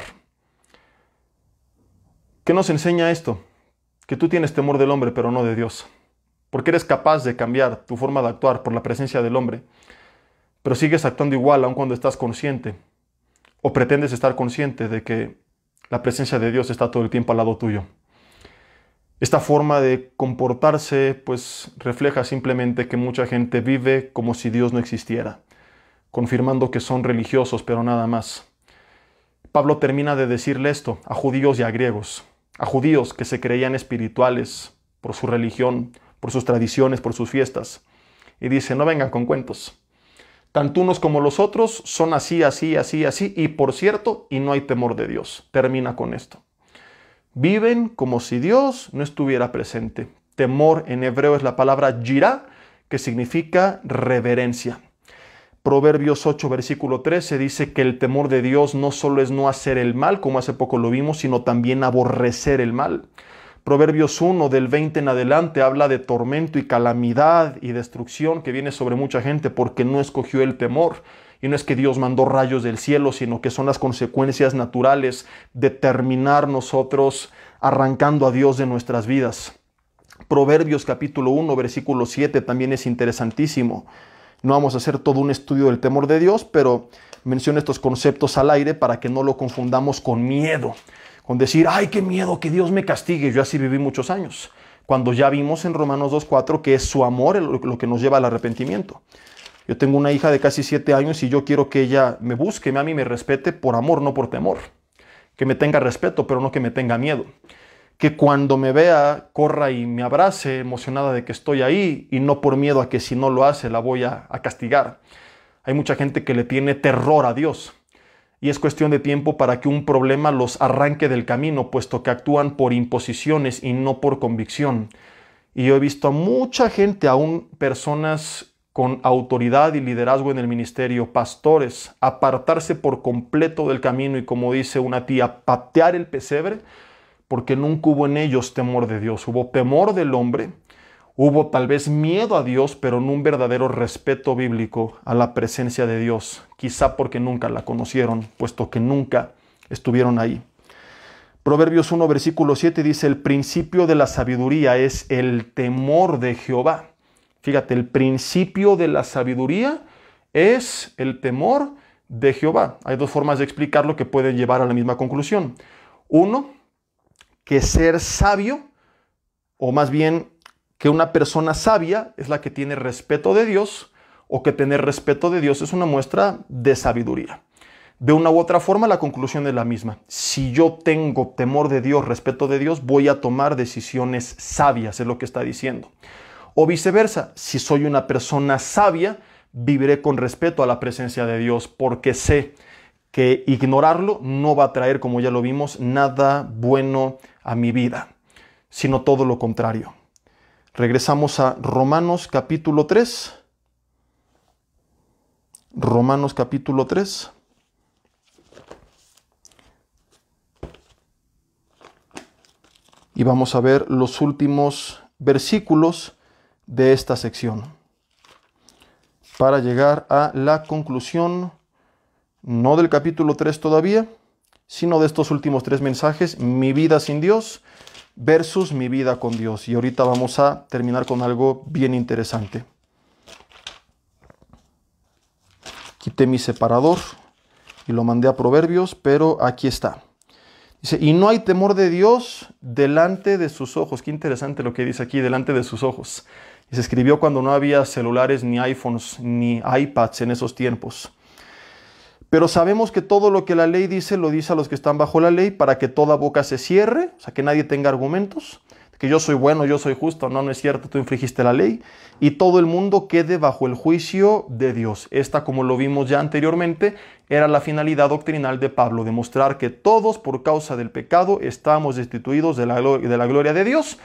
¿Qué nos enseña esto? Que tú tienes temor del hombre, pero no de Dios. Porque eres capaz de cambiar tu forma de actuar por la presencia del hombre, pero sigues actuando igual aun cuando estás consciente o pretendes estar consciente de que la presencia de Dios está todo el tiempo al lado tuyo. Esta forma de comportarse pues refleja simplemente que mucha gente vive como si Dios no existiera, confirmando que son religiosos, pero nada más. Pablo termina de decirle esto a judíos y a griegos, a judíos que se creían espirituales por su religión, por sus tradiciones, por sus fiestas, y dice, no vengan con cuentos. Tanto unos como los otros son así, así, así, así, y por cierto, y no hay temor de Dios. Termina con esto. Viven como si Dios no estuviera presente. Temor en hebreo es la palabra jirá, que significa reverencia. Proverbios 8, versículo 13 dice que el temor de Dios no solo es no hacer el mal, como hace poco lo vimos, sino también aborrecer el mal. Proverbios 1 del 20 en adelante habla de tormento y calamidad y destrucción que viene sobre mucha gente porque no escogió el temor. Y no es que Dios mandó rayos del cielo, sino que son las consecuencias naturales de terminar nosotros arrancando a Dios de nuestras vidas. Proverbios capítulo 1, versículo 7 también es interesantísimo. No vamos a hacer todo un estudio del temor de Dios, pero menciono estos conceptos al aire para que no lo confundamos con miedo con decir, ay, qué miedo que Dios me castigue. Yo así viví muchos años, cuando ya vimos en Romanos 2.4 que es su amor lo que nos lleva al arrepentimiento. Yo tengo una hija de casi siete años y yo quiero que ella me busque, me a mí me respete por amor, no por temor. Que me tenga respeto, pero no que me tenga miedo. Que cuando me vea, corra y me abrace, emocionada de que estoy ahí y no por miedo a que si no lo hace la voy a castigar. Hay mucha gente que le tiene terror a Dios y es cuestión de tiempo para que un problema los arranque del camino, puesto que actúan por imposiciones y no por convicción. Y yo he visto a mucha gente, aún personas con autoridad y liderazgo en el ministerio, pastores, apartarse por completo del camino y como dice una tía, patear el pesebre, porque nunca hubo en ellos temor de Dios, hubo temor del hombre, Hubo tal vez miedo a Dios, pero no un verdadero respeto bíblico a la presencia de Dios, quizá porque nunca la conocieron, puesto que nunca estuvieron ahí. Proverbios 1, versículo 7 dice, el principio de la sabiduría es el temor de Jehová. Fíjate, el principio de la sabiduría es el temor de Jehová. Hay dos formas de explicarlo que pueden llevar a la misma conclusión. Uno, que ser sabio, o más bien que una persona sabia es la que tiene respeto de Dios o que tener respeto de Dios es una muestra de sabiduría. De una u otra forma, la conclusión es la misma. Si yo tengo temor de Dios, respeto de Dios, voy a tomar decisiones sabias, es lo que está diciendo. O viceversa, si soy una persona sabia, viviré con respeto a la presencia de Dios, porque sé que ignorarlo no va a traer, como ya lo vimos, nada bueno a mi vida, sino todo lo contrario. Regresamos a Romanos capítulo 3. Romanos capítulo 3. Y vamos a ver los últimos versículos de esta sección para llegar a la conclusión, no del capítulo 3 todavía, sino de estos últimos tres mensajes, mi vida sin Dios, versus mi vida con Dios. Y ahorita vamos a terminar con algo bien interesante. Quité mi separador y lo mandé a Proverbios, pero aquí está. Dice, y no hay temor de Dios delante de sus ojos. Qué interesante lo que dice aquí, delante de sus ojos. Y se escribió cuando no había celulares, ni iPhones, ni iPads en esos tiempos. Pero sabemos que todo lo que la ley dice lo dice a los que están bajo la ley para que toda boca se cierre, o sea, que nadie tenga argumentos, que yo soy bueno, yo soy justo, no, no es cierto, tú infringiste la ley, y todo el mundo quede bajo el juicio de Dios. Esta, como lo vimos ya anteriormente, era la finalidad doctrinal de Pablo, demostrar que todos por causa del pecado estamos destituidos de la, de la gloria de Dios,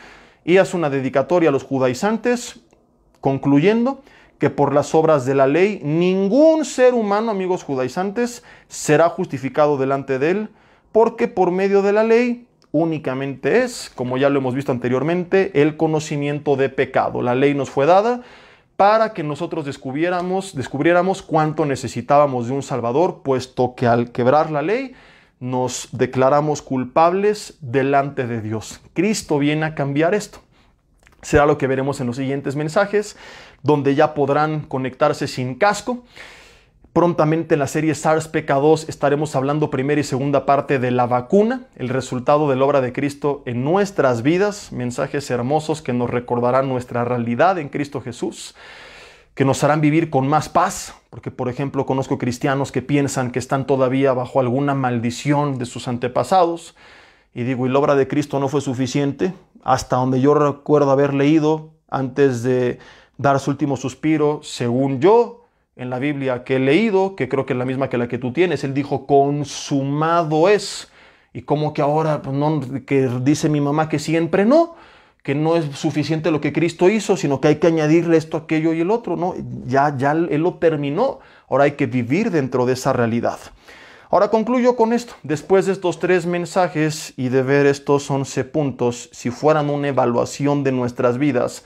y hace una dedicatoria a los judaizantes, concluyendo que por las obras de la ley ningún ser humano, amigos judaizantes, será justificado delante de él, porque por medio de la ley únicamente es, como ya lo hemos visto anteriormente, el conocimiento de pecado. La ley nos fue dada para que nosotros descubriéramos, descubriéramos cuánto necesitábamos de un Salvador, puesto que al quebrar la ley nos declaramos culpables delante de Dios. Cristo viene a cambiar esto. Será lo que veremos en los siguientes mensajes donde ya podrán conectarse sin casco. Prontamente en la serie SARS-PK2 estaremos hablando primera y segunda parte de la vacuna, el resultado de la obra de Cristo en nuestras vidas, mensajes hermosos que nos recordarán nuestra realidad en Cristo Jesús, que nos harán vivir con más paz, porque por ejemplo conozco cristianos que piensan que están todavía bajo alguna maldición de sus antepasados, y digo, y la obra de Cristo no fue suficiente, hasta donde yo recuerdo haber leído antes de dar su último suspiro, según yo, en la Biblia que he leído, que creo que es la misma que la que tú tienes, él dijo, consumado es. Y como que ahora, pues, que dice mi mamá que siempre no, que no es suficiente lo que Cristo hizo, sino que hay que añadirle esto, aquello y el otro, ¿no? Ya, ya él lo terminó, ahora hay que vivir dentro de esa realidad. Ahora concluyo con esto, después de estos tres mensajes y de ver estos 11 puntos, si fueran una evaluación de nuestras vidas,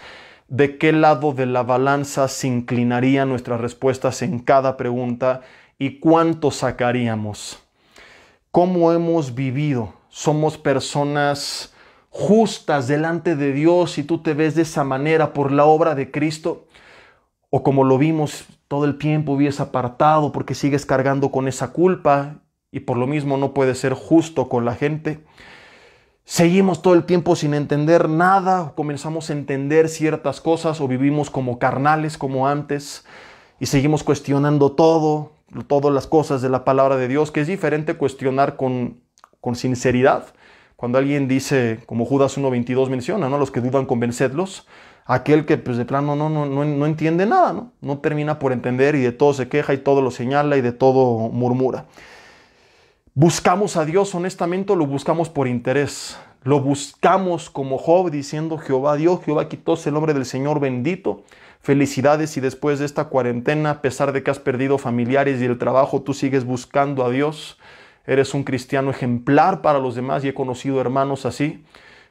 de qué lado de la balanza se inclinarían nuestras respuestas en cada pregunta y cuánto sacaríamos. ¿Cómo hemos vivido? Somos personas justas delante de Dios y tú te ves de esa manera por la obra de Cristo. O como lo vimos todo el tiempo, hubieses apartado porque sigues cargando con esa culpa y por lo mismo no puedes ser justo con la gente. Seguimos todo el tiempo sin entender nada, o comenzamos a entender ciertas cosas o vivimos como carnales como antes y seguimos cuestionando todo, todas las cosas de la palabra de Dios, que es diferente cuestionar con, con sinceridad. Cuando alguien dice, como Judas 1.22 menciona, ¿no? los que dudan convencedlos, aquel que pues de plano no, no, no, entiende nada, ¿no? no termina por entender y de todo se queja y todo lo señala y de todo murmura buscamos a Dios honestamente lo buscamos por interés. Lo buscamos como Job diciendo Jehová Dios, Jehová quitóse el nombre del Señor bendito. Felicidades y después de esta cuarentena, a pesar de que has perdido familiares y el trabajo, tú sigues buscando a Dios. Eres un cristiano ejemplar para los demás y he conocido hermanos así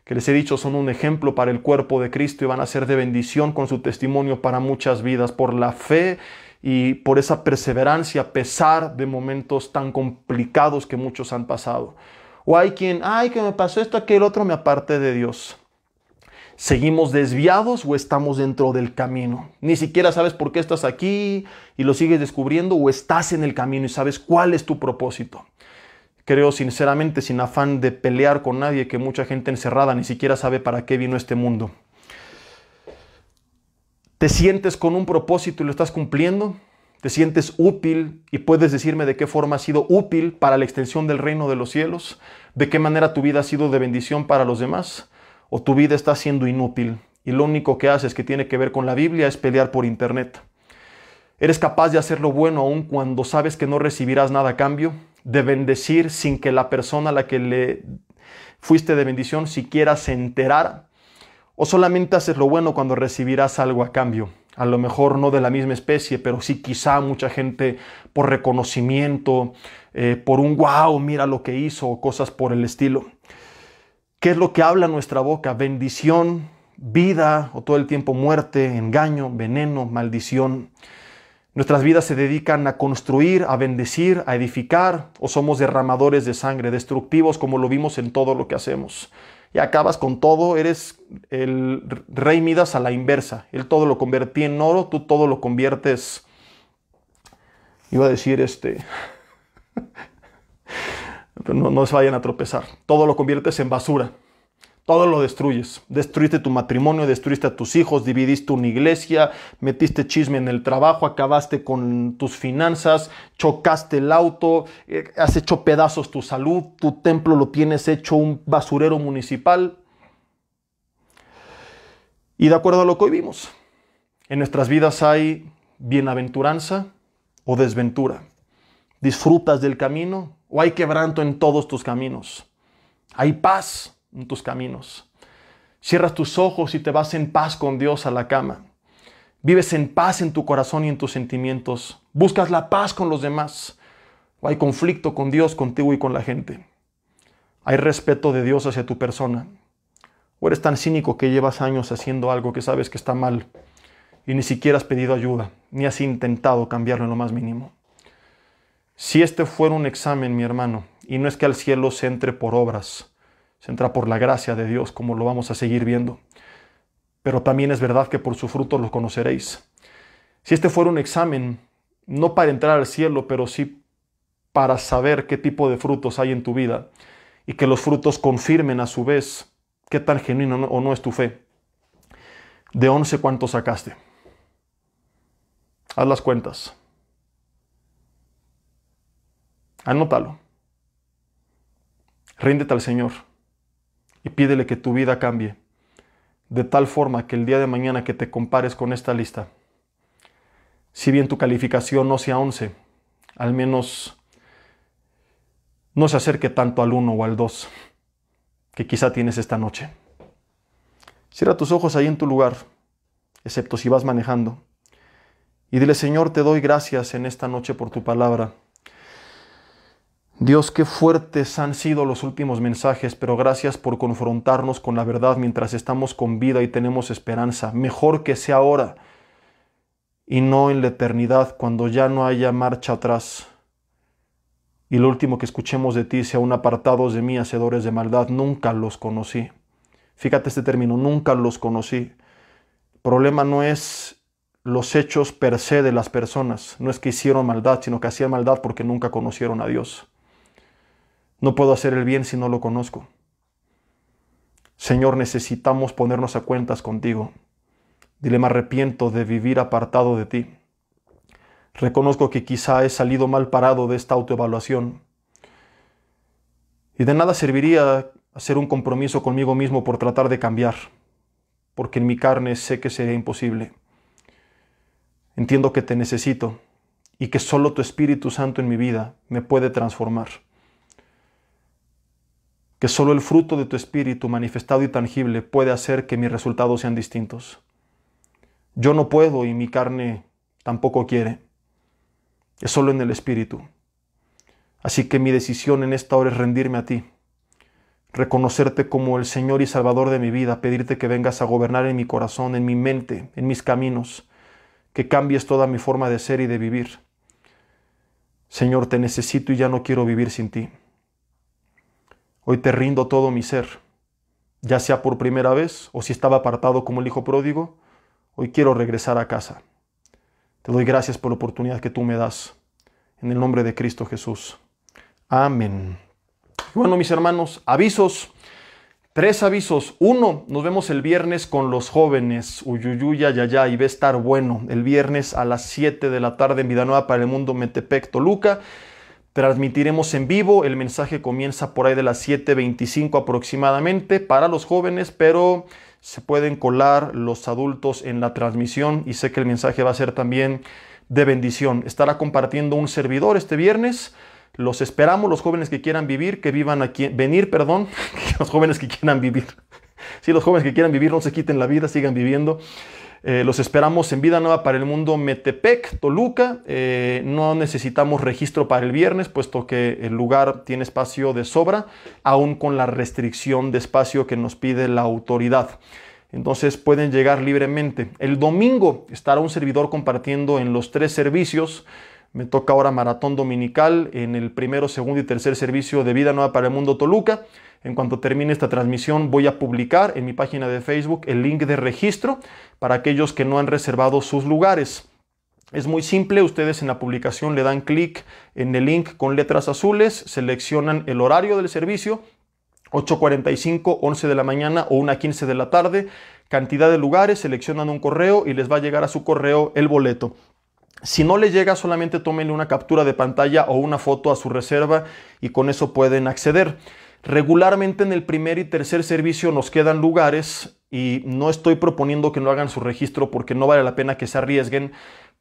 que les he dicho son un ejemplo para el cuerpo de Cristo y van a ser de bendición con su testimonio para muchas vidas por la fe y por esa perseverancia a pesar de momentos tan complicados que muchos han pasado. O hay quien, ay, que me pasó esto, aquel otro me aparte de Dios. ¿Seguimos desviados o estamos dentro del camino? Ni siquiera sabes por qué estás aquí y lo sigues descubriendo o estás en el camino y sabes cuál es tu propósito. Creo sinceramente, sin afán de pelear con nadie, que mucha gente encerrada ni siquiera sabe para qué vino este mundo. ¿Te sientes con un propósito y lo estás cumpliendo? ¿Te sientes útil y puedes decirme de qué forma ha sido útil para la extensión del reino de los cielos? ¿De qué manera tu vida ha sido de bendición para los demás? ¿O tu vida está siendo inútil y lo único que haces que tiene que ver con la Biblia es pelear por internet? ¿Eres capaz de hacer lo bueno aún cuando sabes que no recibirás nada a cambio? ¿De bendecir sin que la persona a la que le fuiste de bendición siquiera se enterara? O solamente haces lo bueno cuando recibirás algo a cambio. A lo mejor no de la misma especie, pero sí quizá mucha gente por reconocimiento, eh, por un wow, mira lo que hizo, o cosas por el estilo. ¿Qué es lo que habla nuestra boca? Bendición, vida o todo el tiempo muerte, engaño, veneno, maldición. Nuestras vidas se dedican a construir, a bendecir, a edificar, o somos derramadores de sangre, destructivos como lo vimos en todo lo que hacemos y acabas con todo, eres el rey Midas a la inversa. Él todo lo convertí en oro, tú todo lo conviertes, iba a decir este, pero no se vayan a tropezar, todo lo conviertes en basura todo lo destruyes. Destruiste tu matrimonio, destruiste a tus hijos, dividiste una iglesia, metiste chisme en el trabajo, acabaste con tus finanzas, chocaste el auto, eh, has hecho pedazos tu salud, tu templo lo tienes hecho un basurero municipal. Y de acuerdo a lo que hoy vimos, en nuestras vidas hay bienaventuranza o desventura. ¿Disfrutas del camino o hay quebranto en todos tus caminos? ¿Hay paz? en tus caminos. Cierras tus ojos y te vas en paz con Dios a la cama. Vives en paz en tu corazón y en tus sentimientos. Buscas la paz con los demás. O hay conflicto con Dios, contigo y con la gente. Hay respeto de Dios hacia tu persona. O eres tan cínico que llevas años haciendo algo que sabes que está mal y ni siquiera has pedido ayuda, ni has intentado cambiarlo en lo más mínimo. Si este fuera un examen, mi hermano, y no es que al cielo se entre por obras, se Entra por la gracia de Dios, como lo vamos a seguir viendo. Pero también es verdad que por su fruto los conoceréis. Si este fuera un examen, no para entrar al cielo, pero sí para saber qué tipo de frutos hay en tu vida y que los frutos confirmen a su vez qué tan genuino o no es tu fe. De once, ¿cuánto sacaste? Haz las cuentas. Anótalo. Ríndete al Señor y pídele que tu vida cambie, de tal forma que el día de mañana que te compares con esta lista, si bien tu calificación no sea 11, al menos no se acerque tanto al 1 o al 2 que quizá tienes esta noche. Cierra tus ojos ahí en tu lugar, excepto si vas manejando, y dile, Señor, te doy gracias en esta noche por tu palabra. Dios, qué fuertes han sido los últimos mensajes, pero gracias por confrontarnos con la verdad mientras estamos con vida y tenemos esperanza. Mejor que sea ahora y no en la eternidad, cuando ya no haya marcha atrás. Y lo último que escuchemos de ti sea un apartado de mí, hacedores de maldad. Nunca los conocí. Fíjate este término, nunca los conocí. El problema no es los hechos per se de las personas, no es que hicieron maldad, sino que hacían maldad porque nunca conocieron a Dios. No puedo hacer el bien si no lo conozco. Señor, necesitamos ponernos a cuentas contigo. Dile, me arrepiento de vivir apartado de ti. Reconozco que quizá he salido mal parado de esta autoevaluación. Y de nada serviría hacer un compromiso conmigo mismo por tratar de cambiar, porque en mi carne sé que sería imposible. Entiendo que te necesito y que solo tu Espíritu Santo en mi vida me puede transformar que solo el fruto de tu espíritu manifestado y tangible puede hacer que mis resultados sean distintos. Yo no puedo y mi carne tampoco quiere. Es solo en el espíritu. Así que mi decisión en esta hora es rendirme a ti, reconocerte como el Señor y Salvador de mi vida, pedirte que vengas a gobernar en mi corazón, en mi mente, en mis caminos, que cambies toda mi forma de ser y de vivir. Señor, te necesito y ya no quiero vivir sin ti. Hoy te rindo todo mi ser, ya sea por primera vez o si estaba apartado como el hijo pródigo, hoy quiero regresar a casa. Te doy gracias por la oportunidad que tú me das. En el nombre de Cristo Jesús. Amén. Bueno, mis hermanos, avisos. Tres avisos. Uno, nos vemos el viernes con los jóvenes. Uyuyuya, yaya, y va a estar bueno. El viernes a las 7 de la tarde en Vida Nueva para el Mundo, Metepec, Toluca. Transmitiremos en vivo, el mensaje comienza por ahí de las 7.25 aproximadamente para los jóvenes, pero se pueden colar los adultos en la transmisión y sé que el mensaje va a ser también de bendición. Estará compartiendo un servidor este viernes. Los esperamos, los jóvenes que quieran vivir, que vivan aquí, venir, perdón, los jóvenes que quieran vivir. Si sí, los jóvenes que quieran vivir no se quiten la vida, sigan viviendo. Eh, los esperamos en Vida Nueva para el Mundo Metepec, Toluca. Eh, no necesitamos registro para el viernes, puesto que el lugar tiene espacio de sobra, aún con la restricción de espacio que nos pide la autoridad. Entonces pueden llegar libremente. El domingo estará un servidor compartiendo en los tres servicios me toca ahora maratón dominical en el primero, segundo y tercer servicio de Vida Nueva para el Mundo Toluca. En cuanto termine esta transmisión voy a publicar en mi página de Facebook el link de registro para aquellos que no han reservado sus lugares. Es muy simple, ustedes en la publicación le dan clic en el link con letras azules, seleccionan el horario del servicio, 8.45, 11 de la mañana o 1.15 de la tarde, cantidad de lugares, seleccionan un correo y les va a llegar a su correo el boleto. Si no le llega, solamente tómenle una captura de pantalla o una foto a su reserva y con eso pueden acceder. Regularmente en el primer y tercer servicio nos quedan lugares y no estoy proponiendo que no hagan su registro porque no vale la pena que se arriesguen,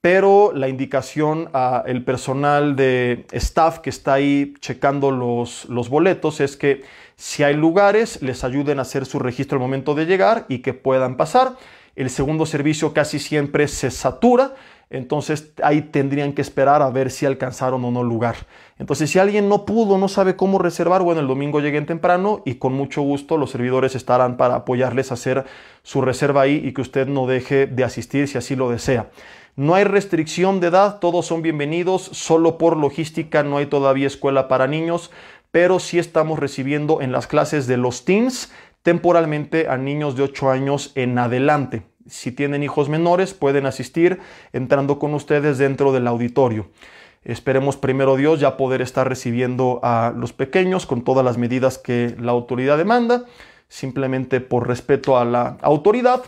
pero la indicación al personal de staff que está ahí checando los, los boletos es que si hay lugares les ayuden a hacer su registro al momento de llegar y que puedan pasar. El segundo servicio casi siempre se satura entonces ahí tendrían que esperar a ver si alcanzaron o no lugar. Entonces, si alguien no pudo, no sabe cómo reservar, bueno, el domingo lleguen temprano y con mucho gusto los servidores estarán para apoyarles a hacer su reserva ahí y que usted no deje de asistir si así lo desea. No hay restricción de edad, todos son bienvenidos, solo por logística no hay todavía escuela para niños, pero sí estamos recibiendo en las clases de los teens temporalmente a niños de 8 años en adelante si tienen hijos menores, pueden asistir entrando con ustedes dentro del auditorio. Esperemos primero Dios ya poder estar recibiendo a los pequeños con todas las medidas que la autoridad demanda, simplemente por respeto a la autoridad,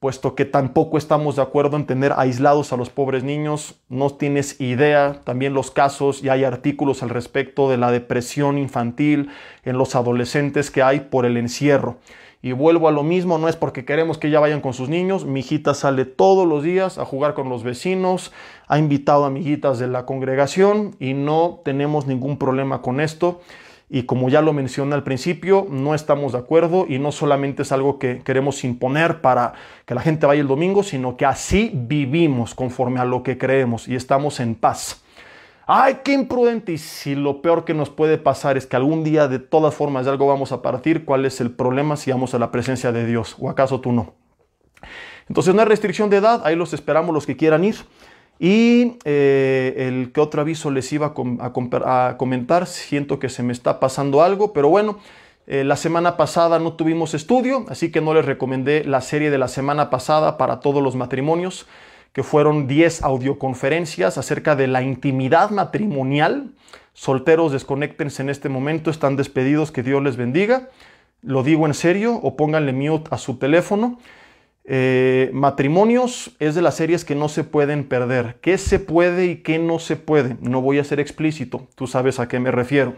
puesto que tampoco estamos de acuerdo en tener aislados a los pobres niños. No tienes idea también los casos y hay artículos al respecto de la depresión infantil en los adolescentes que hay por el encierro. Y vuelvo a lo mismo, no es porque queremos que ya vayan con sus niños. Mi hijita sale todos los días a jugar con los vecinos, ha invitado amiguitas de la congregación y no tenemos ningún problema con esto. Y como ya lo mencioné al principio, no estamos de acuerdo y no solamente es algo que queremos imponer para que la gente vaya el domingo, sino que así vivimos conforme a lo que creemos y estamos en paz. ¡Ay, qué imprudente! Y si lo peor que nos puede pasar es que algún día de todas formas de algo vamos a partir, ¿cuál es el problema si vamos a la presencia de Dios? ¿O acaso tú no? Entonces no hay restricción de edad, ahí los esperamos los que quieran ir. Y eh, el que otro aviso les iba a, comentar, siento que se me está pasando algo, pero bueno, eh, la semana pasada no tuvimos estudio, así que no les recomendé la serie de la semana pasada para todos los matrimonios que fueron 10 audioconferencias acerca de la intimidad matrimonial. Solteros, desconectense en este momento, están despedidos, que Dios les bendiga. Lo digo en serio, o pónganle mute a su teléfono. Eh, matrimonios es de las series que no se pueden perder. ¿Qué se puede y qué no se puede? No voy a ser explícito, tú sabes a qué me refiero.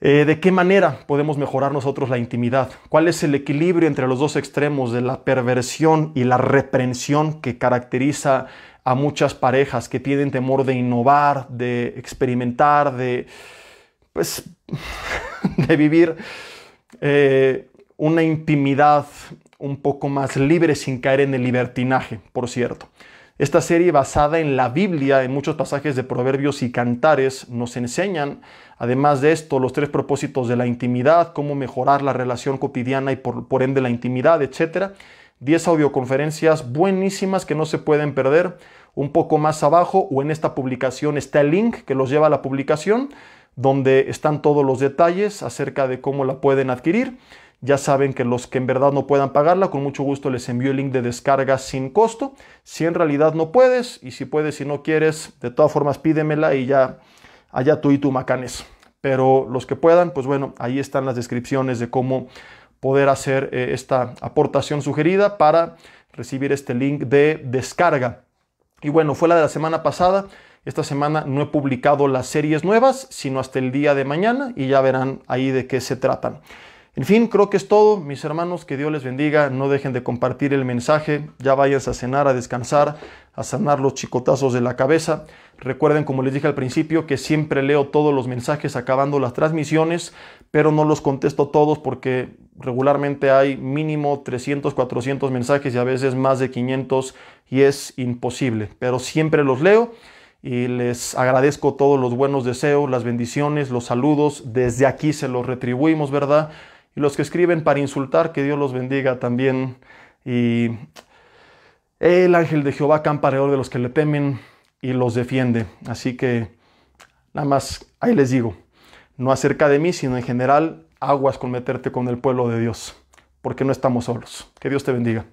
Eh, ¿De qué manera podemos mejorar nosotros la intimidad? ¿Cuál es el equilibrio entre los dos extremos de la perversión y la reprensión que caracteriza a muchas parejas que tienen temor de innovar, de experimentar, de, pues, de vivir eh, una intimidad un poco más libre sin caer en el libertinaje, por cierto? Esta serie basada en la Biblia, en muchos pasajes de proverbios y cantares, nos enseñan, además de esto, los tres propósitos de la intimidad, cómo mejorar la relación cotidiana y por, ende la intimidad, etc. 10 audioconferencias buenísimas que no se pueden perder. Un poco más abajo o en esta publicación está el link que los lleva a la publicación, donde están todos los detalles acerca de cómo la pueden adquirir. Ya saben que los que en verdad no puedan pagarla, con mucho gusto les envío el link de descarga sin costo. Si en realidad no puedes, y si puedes y no quieres, de todas formas pídemela y ya allá tú y tú macanes. Pero los que puedan, pues bueno, ahí están las descripciones de cómo poder hacer eh, esta aportación sugerida para recibir este link de descarga. Y bueno, fue la de la semana pasada. Esta semana no he publicado las series nuevas, sino hasta el día de mañana y ya verán ahí de qué se tratan. En fin, creo que es todo. Mis hermanos, que Dios les bendiga. No dejen de compartir el mensaje. Ya vayas a cenar, a descansar, a sanar los chicotazos de la cabeza. Recuerden, como les dije al principio, que siempre leo todos los mensajes acabando las transmisiones, pero no los contesto todos porque regularmente hay mínimo 300, 400 mensajes y a veces más de 500 y es imposible. Pero siempre los leo y les agradezco todos los buenos deseos, las bendiciones, los saludos. Desde aquí se los retribuimos, ¿verdad? y los que escriben para insultar, que Dios los bendiga también. Y el ángel de Jehová campa alrededor de los que le temen y los defiende. Así que nada más ahí les digo, no acerca de mí, sino en general, aguas con meterte con el pueblo de Dios, porque no estamos solos. Que Dios te bendiga.